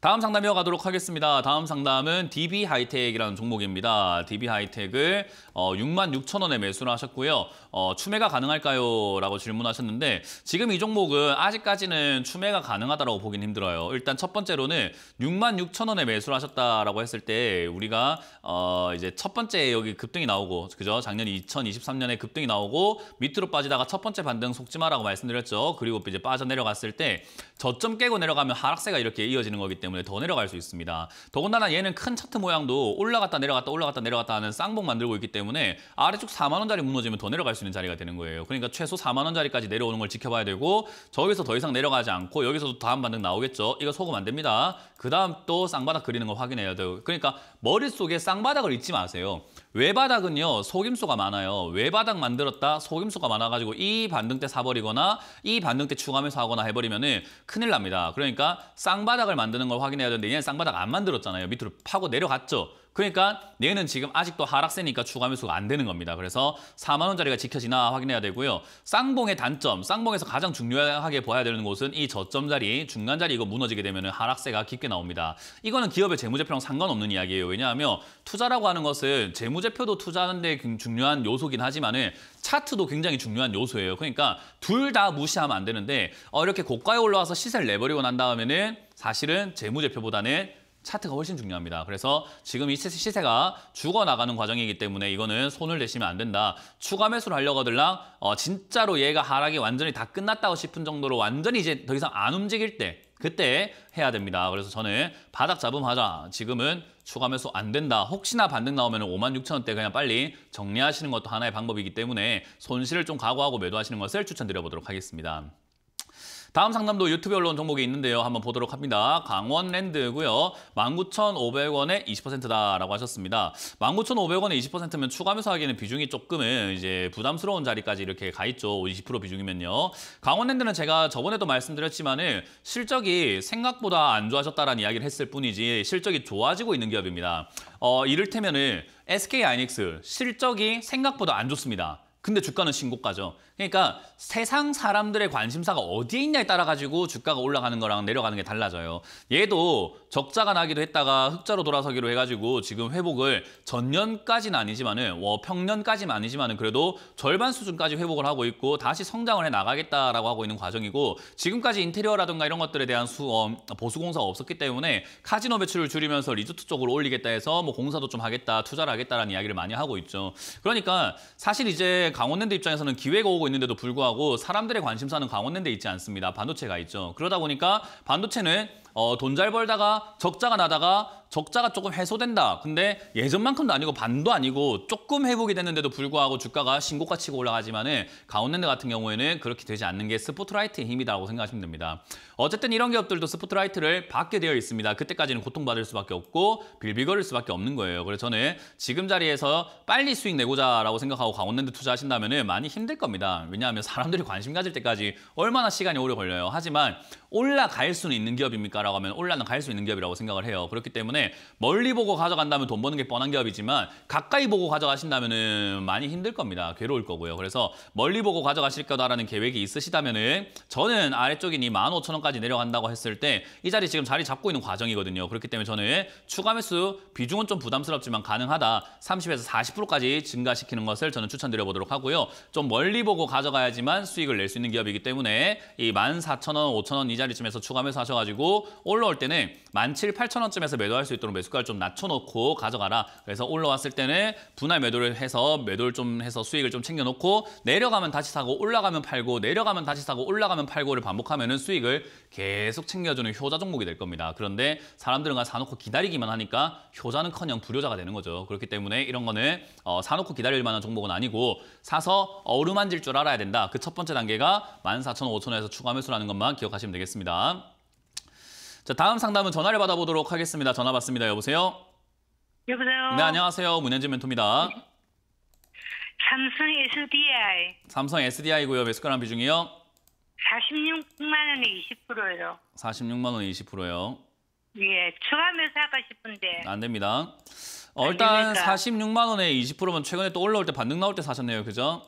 다음 상담이어 가도록 하겠습니다. 다음 상담은 DB 하이텍이라는 종목입니다. DB 하이텍을 어, 6만 6천 원에 매수를 하셨고요. 어, 추매가 가능할까요? 라고 질문하셨는데 지금 이 종목은 아직까지는 추매가 가능하다고 보긴 힘들어요. 일단 첫 번째로는 6만 6천 원에 매수를 하셨다라고 했을 때 우리가 어, 이제 첫 번째 여기 급등이 나오고 그죠? 작년 2023년에 급등이 나오고 밑으로 빠지다가 첫 번째 반등 속지 마라고 말씀드렸죠. 그리고 이제 빠져내려갔을 때 저점 깨고 내려가면 하락세가 이렇게 이어지는 거기 때문에 때문에 더 내려갈 수 있습니다. 더군다나 얘는 큰 차트 모양도 올라갔다 내려갔다 올라갔다 내려갔다 하는 쌍봉 만들고 있기 때문에 아래쪽 4만 원짜리 무너지면 더 내려갈 수 있는 자리가 되는 거예요. 그러니까 최소 4만 원짜리까지 내려오는 걸 지켜봐야 되고 저기서 더 이상 내려가지 않고 여기서도 다음 반등 나오겠죠. 이거 속으면 안 됩니다. 그 다음 또 쌍바닥 그리는 거 확인해야 되고 그러니까 머릿속에 쌍바닥을 잊지 마세요. 외바닥은요 속임수가 많아요. 외바닥 만들었다 속임수가 많아가지고 이 반등 때 사버리거나 이 반등 때 추가하면서 하거나 해버리면은 큰일 납니다. 그러니까 쌍바닥을 만드는 걸 확인해야 되는데 얘는 쌍바닥 안 만들었잖아요. 밑으로 파고 내려갔죠. 그러니까 얘는 지금 아직도 하락세니까 추가 매수가 안 되는 겁니다. 그래서 4만 원짜리가 지켜지나 확인해야 되고요. 쌍봉의 단점, 쌍봉에서 가장 중요하게 봐야 되는 곳은 이 저점 자리, 중간 자리 이거 무너지게 되면 하락세가 깊게 나옵니다. 이거는 기업의 재무제표랑 상관없는 이야기예요. 왜냐하면 투자라고 하는 것은 재무제표도 투자하는데 중요한 요소긴 하지만 은 차트도 굉장히 중요한 요소예요. 그러니까 둘 다 무시하면 안 되는데 어, 이렇게 고가에 올라와서 시세를 내버리고 난 다음에는 사실은 재무제표보다는 차트가 훨씬 중요합니다. 그래서 지금 이 시세가 죽어나가는 과정이기 때문에 이거는 손을 내시면 안 된다. 추가 매수를 하려고 하들랑 어, 진짜로 얘가 하락이 완전히 다 끝났다고 싶은 정도로 완전히 이제 더 이상 안 움직일 때 그때 해야 됩니다. 그래서 저는 바닥 잡음하자. 지금은 추가 매수 안 된다. 혹시나 반등 나오면 5만 6천 원대 그냥 빨리 정리하시는 것도 하나의 방법이기 때문에 손실을 좀 각오하고 매도하시는 것을 추천드려보도록 하겠습니다. 다음 상담도 유튜브 언론 종목이 있는데요. 한번 보도록 합니다. 강원랜드고요. 19,500원에 20%다라고 하셨습니다. 19,500원에 20%면 추가 매수하기에는 비중이 조금은 이제 부담스러운 자리까지 이렇게 가 있죠. 20% 비중이면요. 강원랜드는 제가 저번에도 말씀드렸지만은 실적이 생각보다 안 좋아졌다라는 이야기를 했을 뿐이지 실적이 좋아지고 있는 기업입니다. 어, 이를테면은 SK 아이닉스 실적이 생각보다 안 좋습니다. 근데 주가는 신고가죠. 그러니까 세상 사람들의 관심사가 어디에 있냐에 따라 가지고 주가가 올라가는 거랑 내려가는 게 달라져요. 얘도 적자가 나기도 했다가 흑자로 돌아서기로 해가지고 지금 회복을 전년까지는 아니지만은 뭐 평년까지는 아니지만은 그래도 절반 수준까지 회복을 하고 있고 다시 성장을 해 나가겠다라고 하고 있는 과정이고 지금까지 인테리어라든가 이런 것들에 대한 수, 어, 보수 공사가 없었기 때문에 카지노 매출을 줄이면서 리조트 쪽으로 올리겠다 해서 뭐 공사도 좀 하겠다 투자를 하겠다라는 이야기를 많이 하고 있죠. 그러니까 사실 이제 강원랜드 입장에서는 기회가 오고 오고 있는데도 불구하고 사람들의 관심사는 강원랜드에 있지 않습니다. 반도체가 있죠. 그러다 보니까 반도체는 어, 돈 잘 벌다가 적자가 나다가 적자가 조금 해소된다. 근데 예전만큼도 아니고 반도 아니고 조금 회복이 됐는데도 불구하고 주가가 신고가 치고 올라가지만은 가온랜드 같은 경우에는 그렇게 되지 않는 게 스포트라이트의 힘이다라고 생각하시면 됩니다. 어쨌든 이런 기업들도 스포트라이트를 받게 되어 있습니다. 그때까지는 고통받을 수밖에 없고 빌비거릴 수밖에 없는 거예요. 그래서 저는 지금 자리에서 빨리 수익 내고자라고 생각하고 강원랜드 투자하신다면 많이 힘들 겁니다. 왜냐하면 사람들이 관심 가질 때까지 얼마나 시간이 오래 걸려요. 하지만 올라갈 수는 있는 기업입니까? 라고 하면 올라갈 수 있는 기업이라고 생각을 해요. 그렇기 때문에 멀리 보고 가져간다면 돈 버는 게 뻔한 기업이지만 가까이 보고 가져가신다면 많이 힘들 겁니다. 괴로울 거고요. 그래서 멀리 보고 가져가실 거다라는 계획이 있으시다면 은 저는 아래쪽인 이 15,000원까지 내려간다고 했을 때 이 자리 지금 자리 잡고 있는 과정이거든요. 그렇기 때문에 저는 추가 매수 비중은 좀 부담스럽지만 가능하다. 30에서 40%까지 증가시키는 것을 저는 추천드려 보도록 하고요. 좀 멀리 보고 가져가야지만 수익을 낼 수 있는 기업이기 때문에 이 14,000원, 5,000원 이자 자리쯤에서 추가매수 하셔가지고 올라올 때는 만 칠, 팔천 원쯤에서 매도할 수 있도록 매수가를 좀 낮춰놓고 가져가라. 그래서 올라왔을 때는 분할 매도를 해서 매도를 좀 해서 수익을 좀 챙겨놓고 내려가면 다시 사고 올라가면 팔고 내려가면 다시 사고 올라가면 팔고를 반복하면 은 수익을 계속 챙겨주는 효자 종목이 될 겁니다. 그런데 사람들은 사놓고 기다리기만 하니까 효자는커녕 불효자가 되는 거죠. 그렇기 때문에 이런 거는 어, 사놓고 기다릴 만한 종목은 아니고 사서 어루만질 줄 알아야 된다. 그 첫 번째 단계가 1 4 5 0 0 원에서 추가 매수라는 것만 기억하시면 되겠습니다. 드리겠습니다. 자, 다음 상담은 전화를 받아보도록 하겠습니다. 전화 받습니다. 여보세요? 여보세요? 네, 안녕하세요. 문현진 멘토입니다. 삼성 SDI. 삼성 SDI고요. 몇 숟가락 비중이요? 46만 원에 20%요. 46만 원에 20%요. 예, 추가하면서 할 싶은데. 안 됩니다. 어, 일단 46만 그러니까. 원에 20%면 최근에 또 올라올 때 반등 나올 때 사셨네요. 그죠?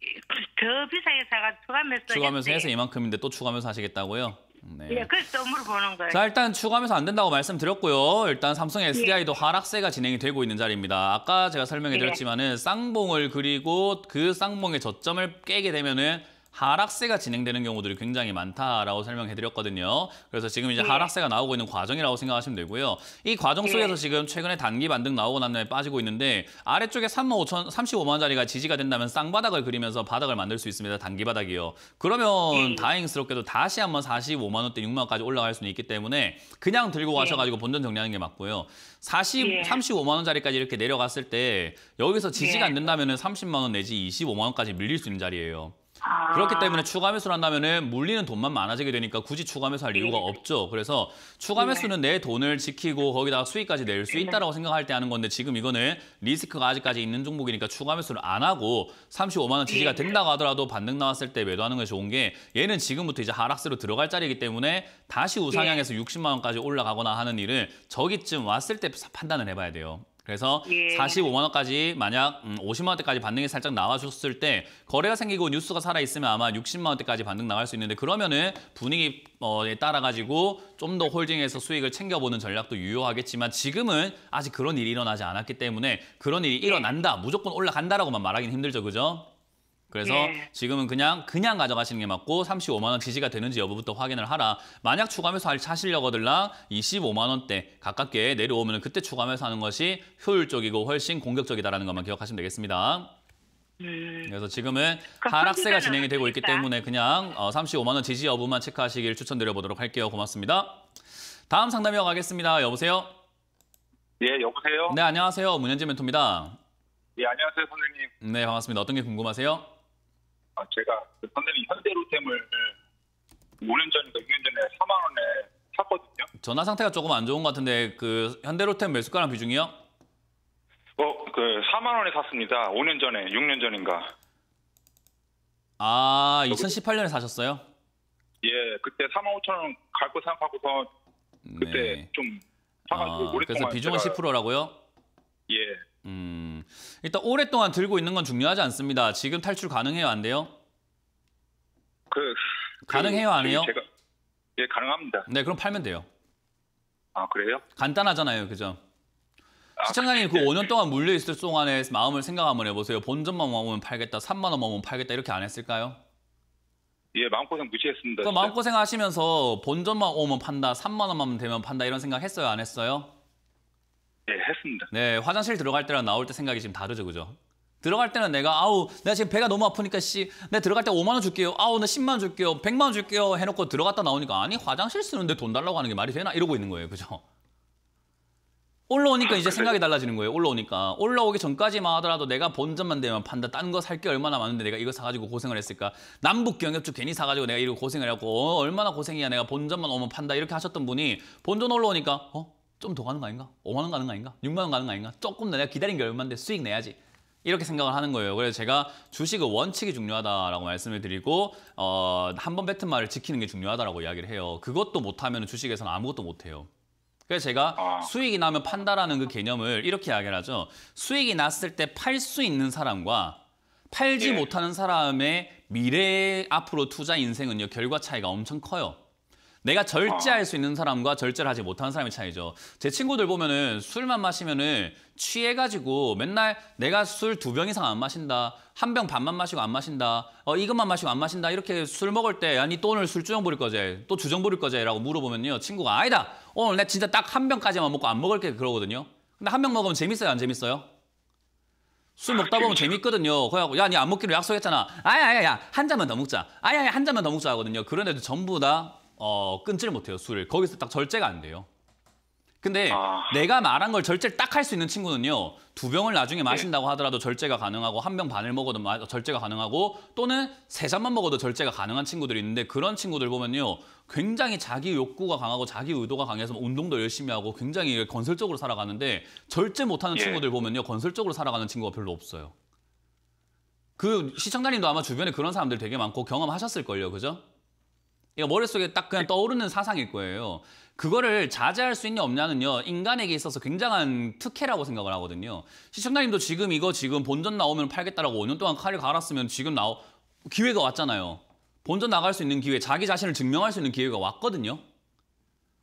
더 비싸게 사가 추가면서 추가면서 해서 이만큼인데 또 추가면서 하시겠다고요? 네. 예, 그래서 물어보는 거예요. 자, 일단 추가하면서 안 된다고 말씀드렸고요. 일단 삼성 SDI도 예. 하락세가 진행이 되고 있는 자리입니다. 아까 제가 설명해 예. 드렸지만은 쌍봉을 그리고 그 쌍봉의 저점을 깨게 되면은 하락세가 진행되는 경우들이 굉장히 많다라고 설명해드렸거든요. 그래서 지금 이제 네. 하락세가 나오고 있는 과정이라고 생각하시면 되고요. 이 과정 네. 속에서 네. 지금 최근에 단기 반등 나오고 난 다음에 빠지고 있는데 아래쪽에 3만 5천, 35만 원짜리가 지지가 된다면 쌍바닥을 그리면서 바닥을 만들 수 있습니다. 단기 바닥이요. 그러면 네. 다행스럽게도 다시 한번 45만 원대 6만 원까지 올라갈 수는 있기 때문에 그냥 들고 네. 가셔가지고 본전 정리하는 게 맞고요. 40, 35만 원짜리까지 이렇게 내려갔을 때 여기서 지지가 안 된다면 30만 원 내지 25만 원까지 밀릴 수 있는 자리예요. 아. 그렇기 때문에 추가 매수를 한다면 물리는 돈만 많아지게 되니까 굳이 추가 매수할 이유가 없죠. 그래서 추가 네. 매수는 내 돈을 지키고 거기다가 수익까지 낼수 네. 있다라고 생각할 때 하는 건데 지금 이거는 리스크가 아직까지 있는 종목이니까 추가 매수를 안 하고 35만 원 지지가 네. 된다고 하더라도 반등 나왔을 때 매도하는 게 좋은 게 얘는 지금부터 이제 하락세로 들어갈 자리이기 때문에 다시 우상향해서 60만 원까지 올라가거나 하는 일을 저기쯤 왔을 때 판단을 해봐야 돼요. 그래서 예. 45만 원까지 만약 음, 50만 원대까지 반등이 살짝 나와줬을 때 거래가 생기고 뉴스가 살아있으면 아마 60만 원대까지 반등 나갈 수 있는데 그러면은 분위기에 어, 따라 가지고 좀 더 홀딩해서 수익을 챙겨보는 전략도 유효하겠지만 지금은 아직 그런 일이 일어나지 않았기 때문에 그런 일이 예. 일어난다 무조건 올라간다라고만 말하기는 힘들죠 그죠? 그래서 예. 지금은 그냥 그냥 가져가시는 게 맞고 35만 원 지지가 되는지 여부부터 확인을 하라. 만약 추가매수 하시려거들라 25만 원대 가깝게 내려오면 그때 추가매수 하는 것이 효율적이고 훨씬 공격적이다라는 것만 기억하시면 되겠습니다. 네. 그래서 지금은 하락세가 진행이 되고 있기 때문에 그냥 35만 원 지지 여부만 체크하시길 추천드려보도록 할게요. 고맙습니다. 다음 상담 이어가겠습니다. 여보세요? 예, 여보세요? 네, 안녕하세요. 문현지 멘토입니다. 예, 안녕하세요, 선생님. 네, 반갑습니다. 어떤 게 궁금하세요? 아, 제가 그 선생님 현대로템을 5년 전인가 6년 전에 4만 원에 샀거든요. 전화 상태가 조금 안 좋은 것 같은데 그 현대로템 매수가랑 비중이요? 어, 그 4만 원에 샀습니다. 5년 전에, 6년 전인가. 아, 2018년에 사셨어요? 예, 그때 4만 5천 원갈거 생각하고서 그때 네. 좀 사가지고 아, 그래서 비중은 10%라고요? 예. 음, 일단 오랫동안 들고 있는 건 중요하지 않습니다. 지금 탈출 가능해요, 안 돼요? 그, 가능해요, 안 그 해요? 제가, 예, 가능합니다. 네, 그럼 팔면 돼요. 아, 그래요? 간단하잖아요, 그죠? 아, 시청자님 그 5년 동안 물려 있을 동안에 마음을 생각 한번 해보세요. 본전만 오면 팔겠다, 3만 원만 오면 팔겠다 이렇게 안 했을까요? 예, 마음고생 무시했습니다. 그럼 마음고생 하시면서 본전만 오면 판다, 3만 원만 되면 판다 이런 생각 했어요, 안 했어요? 네, 했습니다. 네, 화장실 들어갈 때랑 나올 때 생각이 지금 다르죠, 그죠? 들어갈 때는 내가 아우 내가 지금 배가 너무 아프니까 씨 내가 들어갈 때 5만 원 줄게요 아우 나 10만 원 줄게요 100만 원 줄게요 해놓고 들어갔다 나오니까 아니 화장실 쓰는데 돈 달라고 하는 게 말이 되나 이러고 있는 거예요 그죠 올라오니까 이제 아, 생각이 달라지는 거예요 올라오니까 올라오기 전까지만 하더라도 내가 본전만 되면 판다 딴 거 살게 얼마나 많은데 내가 이거 사가지고 고생을 했을까 남북 경협주 괜히 사가지고 내가 이거 고생을 하고 어, 얼마나 고생이야 내가 본전만 오면 판다 이렇게 하셨던 분이 본전 올라오니까 어 좀더 가는 거 아닌가? 5만 원 가는 거 아닌가? 6만 원 가는 거 아닌가? 조금 내가 기다린 게 얼마인데 수익 내야지. 이렇게 생각을 하는 거예요. 그래서 제가 주식의 원칙이 중요하다라고 말씀을 드리고 어, 한번 뱉은 말을 지키는 게 중요하다라고 이야기를 해요. 그것도 못하면 주식에서는 아무것도 못해요. 그래서 제가 아. 수익이 나면 판다라는 그 개념을 이렇게 이야기를 하죠. 수익이 났을 때 팔 수 있는 사람과 팔지 예. 못하는 사람의 미래 앞으로 투자 인생은요 결과 차이가 엄청 커요. 내가 절제할 아. 수 있는 사람과 절제를 하지 못하는 사람의 차이죠. 제 친구들 보면은 술만 마시면은 취해가지고 맨날 내가 술 두 병 이상 안 마신다. 한 병 반만 마시고 안 마신다. 어, 이것만 마시고 안 마신다. 이렇게 술 먹을 때, 아니, 또 오늘 술 주정 부릴 거지. 또 주정 부릴 거지. 라고 물어보면요. 친구가 아니다. 오늘 내 진짜 딱 한 병까지만 먹고 안 먹을게. 그러거든요. 근데 한 병 먹으면 재밌어요? 안 재밌어요? 술 먹다 보면 재밌거든요. 그래갖고 야, 니 안 먹기로 약속했잖아. 아야, 야, 야, 한 잔만 더 먹자. 아야, 야, 한 잔만 더 먹자 하거든요. 그런데도 전부 다 어, 끊지를 못해요, 술을. 거기서 딱 절제가 안 돼요. 근데 아... 내가 말한 걸 절제를 딱 할 수 있는 친구는요. 두 병을 나중에 네. 마신다고 하더라도 절제가 가능하고 한 병 반을 먹어도 절제가 가능하고 또는 세 잔만 먹어도 절제가 가능한 친구들이 있는데 그런 친구들 보면요. 굉장히 자기 욕구가 강하고 자기 의도가 강해서 뭐 운동도 열심히 하고 굉장히 건설적으로 살아가는데 절제 못하는 예. 친구들 보면요. 건설적으로 살아가는 친구가 별로 없어요. 그 시청자님도 아마 주변에 그런 사람들 되게 많고 경험하셨을걸요. 그죠? 이거 그러니까 머릿속에 딱 그냥 네. 떠오르는 사상일 거예요. 그거를 자제할 수 있냐 없냐는요 인간에게 있어서 굉장한 특혜라고 생각을 하거든요 시청자님도 지금 이거 지금 본전 나오면 팔겠다라고 5년 동안 칼을 갈았으면 지금 나오 기회가 왔잖아요 본전 나갈 수 있는 기회 자기 자신을 증명할 수 있는 기회가 왔거든요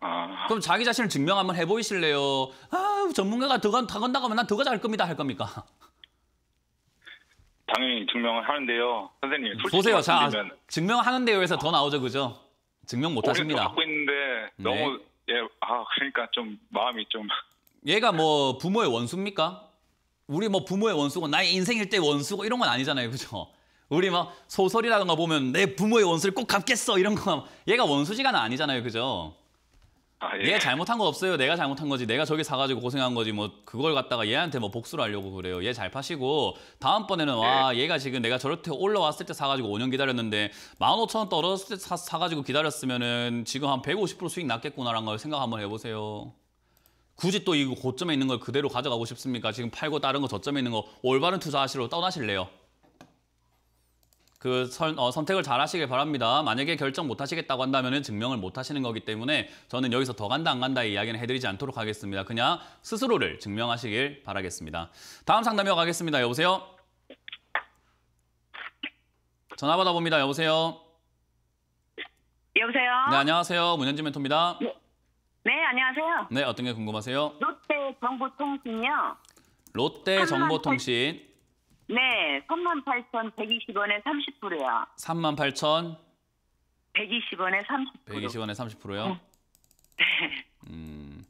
아. 그럼 자기 자신을 증명 한번 해보이실래요 아 전문가가 더, 건, 더 건다가면 난더 가잘 겁니다 할 겁니까 당연히 증명을 하는데요 선생님 보세요 자 증명하는데요에서 더 나오죠 그죠 증명 못 하십니다. 갖고 있는데 네. 너무 네. 예, 아 그러니까 좀 마음이 좀 얘가 뭐 부모의 원수입니까? 우리 뭐 부모의 원수고 나의 인생일 때 원수고 이런 건 아니잖아요. 그죠? 우리 막 뭐 소설이라든가 보면 내 부모의 원수를 꼭 갚겠어 이런 거 얘가 원수지가 아니잖아요. 그죠? 아, 예. 얘 잘못한 거 없어요. 내가 잘못한 거지. 내가 저기 사가지고 고생한 거지. 뭐 그걸 갖다가 얘한테 뭐 복수를 하려고 그래요. 얘 잘 파시고 다음번에는 와 예. 얘가 지금 내가 저렇게 올라왔을 때 사가지고 5년 기다렸는데 15,000원 떨어졌을 때 사, 사가지고 기다렸으면은 지금 한 150% 수익 났겠구나라는 걸 생각 한번 해보세요. 굳이 또 이 고점에 있는 걸 그대로 가져가고 싶습니까? 지금 팔고 다른 거 저점에 있는 거 올바른 투자하시러 떠나실래요? 그 선, 어, 선택을 잘 하시길 바랍니다. 만약에 결정 못 하시겠다고 한다면 증명을 못 하시는 거기 때문에 저는 여기서 더 간다 안간다 이야기는 해드리지 않도록 하겠습니다. 그냥 스스로를 증명하시길 바라겠습니다. 다음 상담이어 가겠습니다. 여보세요? 전화 받아봅니다. 여보세요? 여보세요? 네, 안녕하세요. 문현지 멘토입니다. 네, 네 안녕하세요. 네, 어떤 게 궁금하세요? 롯데 정보통신이요. 롯데 정보통신. 네, 38,120원에 30%요. 38,000 120원에 30%. 120원에 30%요? 네. 음.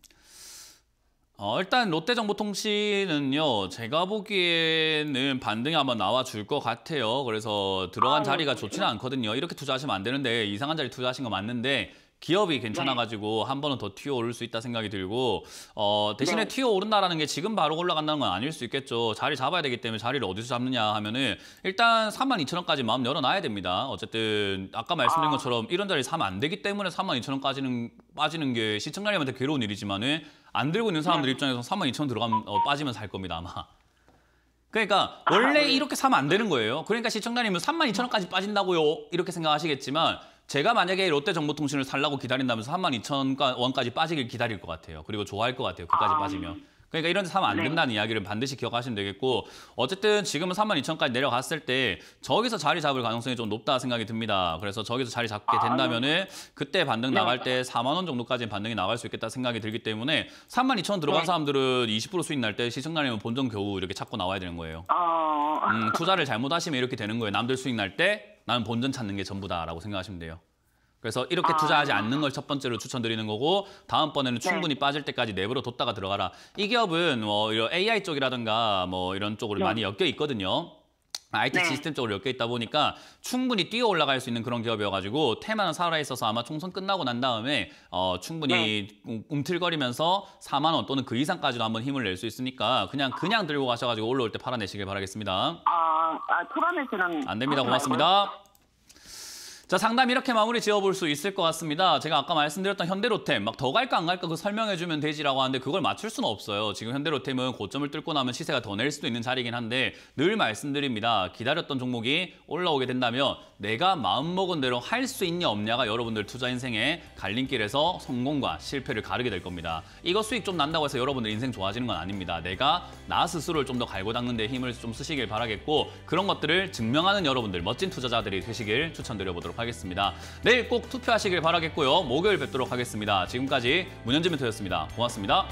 어, 일단 롯데정보통신은요. 제가 보기에는 반등이 아마 나와줄 것 같아요. 그래서 들어간 아, 자리가 좋지는 않거든요. 이렇게 투자하시면 안 되는데 이상한 자리 투자하신 거 맞는데 기업이 네. 괜찮아가지고 네. 한 번은 더 튀어 오를 수 있다 생각이 들고 어, 대신에 네. 튀어 오른다라는 게 지금 바로 올라간다는 건 아닐 수 있겠죠. 자리 잡아야 되기 때문에 자리를 어디서 잡느냐 하면은 일단 3만 2천 원까지 마음 열어놔야 됩니다. 어쨌든 아까 말씀드린 아. 것처럼 이런 자리 사면 안 되기 때문에 3만 2천 원까지는 빠지는 게 시청자님한테 괴로운 일이지만은 안 들고 있는 사람들 네. 입장에서 3만 2천 원 들어가면 어, 빠지면 살 겁니다 아마. 그러니까 아, 원래 네. 이렇게 사면 안 되는 거예요. 그러니까 시청자님은 3만 2천 원까지 빠진다고요 이렇게 생각하시겠지만 제가 만약에 롯데 정보통신을 살라고 기다린다면서 3만 2천 원까지 빠지길 기다릴 것 같아요. 그리고 좋아할 것 같아요. 그까지 아... 빠지면. 그러니까 이런 데 사면 안 네. 된다는 네. 이야기를 반드시 기억하시면 되겠고 어쨌든 지금은 3만 2천까지 내려갔을 때 저기서 자리 잡을 가능성이 좀 높다 생각이 듭니다. 그래서 저기서 자리 잡게 아. 된다면은 그때 반등 네. 나갈 때 4만 원 정도까지 는 반등이 나갈 수 있겠다 생각이 들기 때문에 3만 2천 들어간 네. 사람들은 20% 수익 날 때 시청자님은 본전 겨우 이렇게 찾고 나와야 되는 거예요. 아. 음, 투자를 잘못하시면 이렇게 되는 거예요. 남들 수익 날때 나는 본전 찾는 게 전부다라고 생각하시면 돼요. 그래서 이렇게 아... 투자하지 않는 걸 첫 번째로 추천드리는 거고 다음번에는 네. 충분히 네. 빠질 때까지 내부로 뒀다가 들어가라. 이 기업은 뭐 이런 AI 쪽이라든가 뭐 이런 쪽으로 네. 많이 엮여 있거든요. IT 네. 시스템 쪽으로 엮여 있다 보니까 충분히 뛰어 올라갈 수 있는 그런 기업이어가지고 테마는 살아있어서 아마 총선 끝나고 난 다음에 어, 충분히 네. 음, 움틀거리면서 4만 원 또는 그 이상까지도 한번 힘을 낼 수 있으니까 그냥 그냥 들고 가셔가지고 올라올 때 팔아내시길 바라겠습니다. 아, 아 풀어내시는... 안 됩니다. 고맙습니다. 자 상담 이렇게 마무리 지어볼 수 있을 것 같습니다. 제가 아까 말씀드렸던 현대로템 막 더 갈까 안 갈까 그 설명해주면 되지라고 하는데 그걸 맞출 수는 없어요. 지금 현대로템은 고점을 뚫고 나면 시세가 더 낼 수도 있는 자리긴 이 한데 늘 말씀드립니다. 기다렸던 종목이 올라오게 된다면 내가 마음먹은 대로 할 수 있냐 없냐가 여러분들 투자 인생의 갈림길에서 성공과 실패를 가르게 될 겁니다. 이거 수익 좀 난다고 해서 여러분들 인생 좋아지는 건 아닙니다. 내가 나 스스로를 좀 더 갈고 닦는 데 힘을 좀 쓰시길 바라겠고 그런 것들을 증명하는 여러분들 멋진 투자자들이 되시길 추천드려보도록 하겠습니다. 내일 꼭 투표하시길 바라겠고요. 목요일 뵙도록 하겠습니다. 지금까지 문현지 멘토였습니다. 고맙습니다.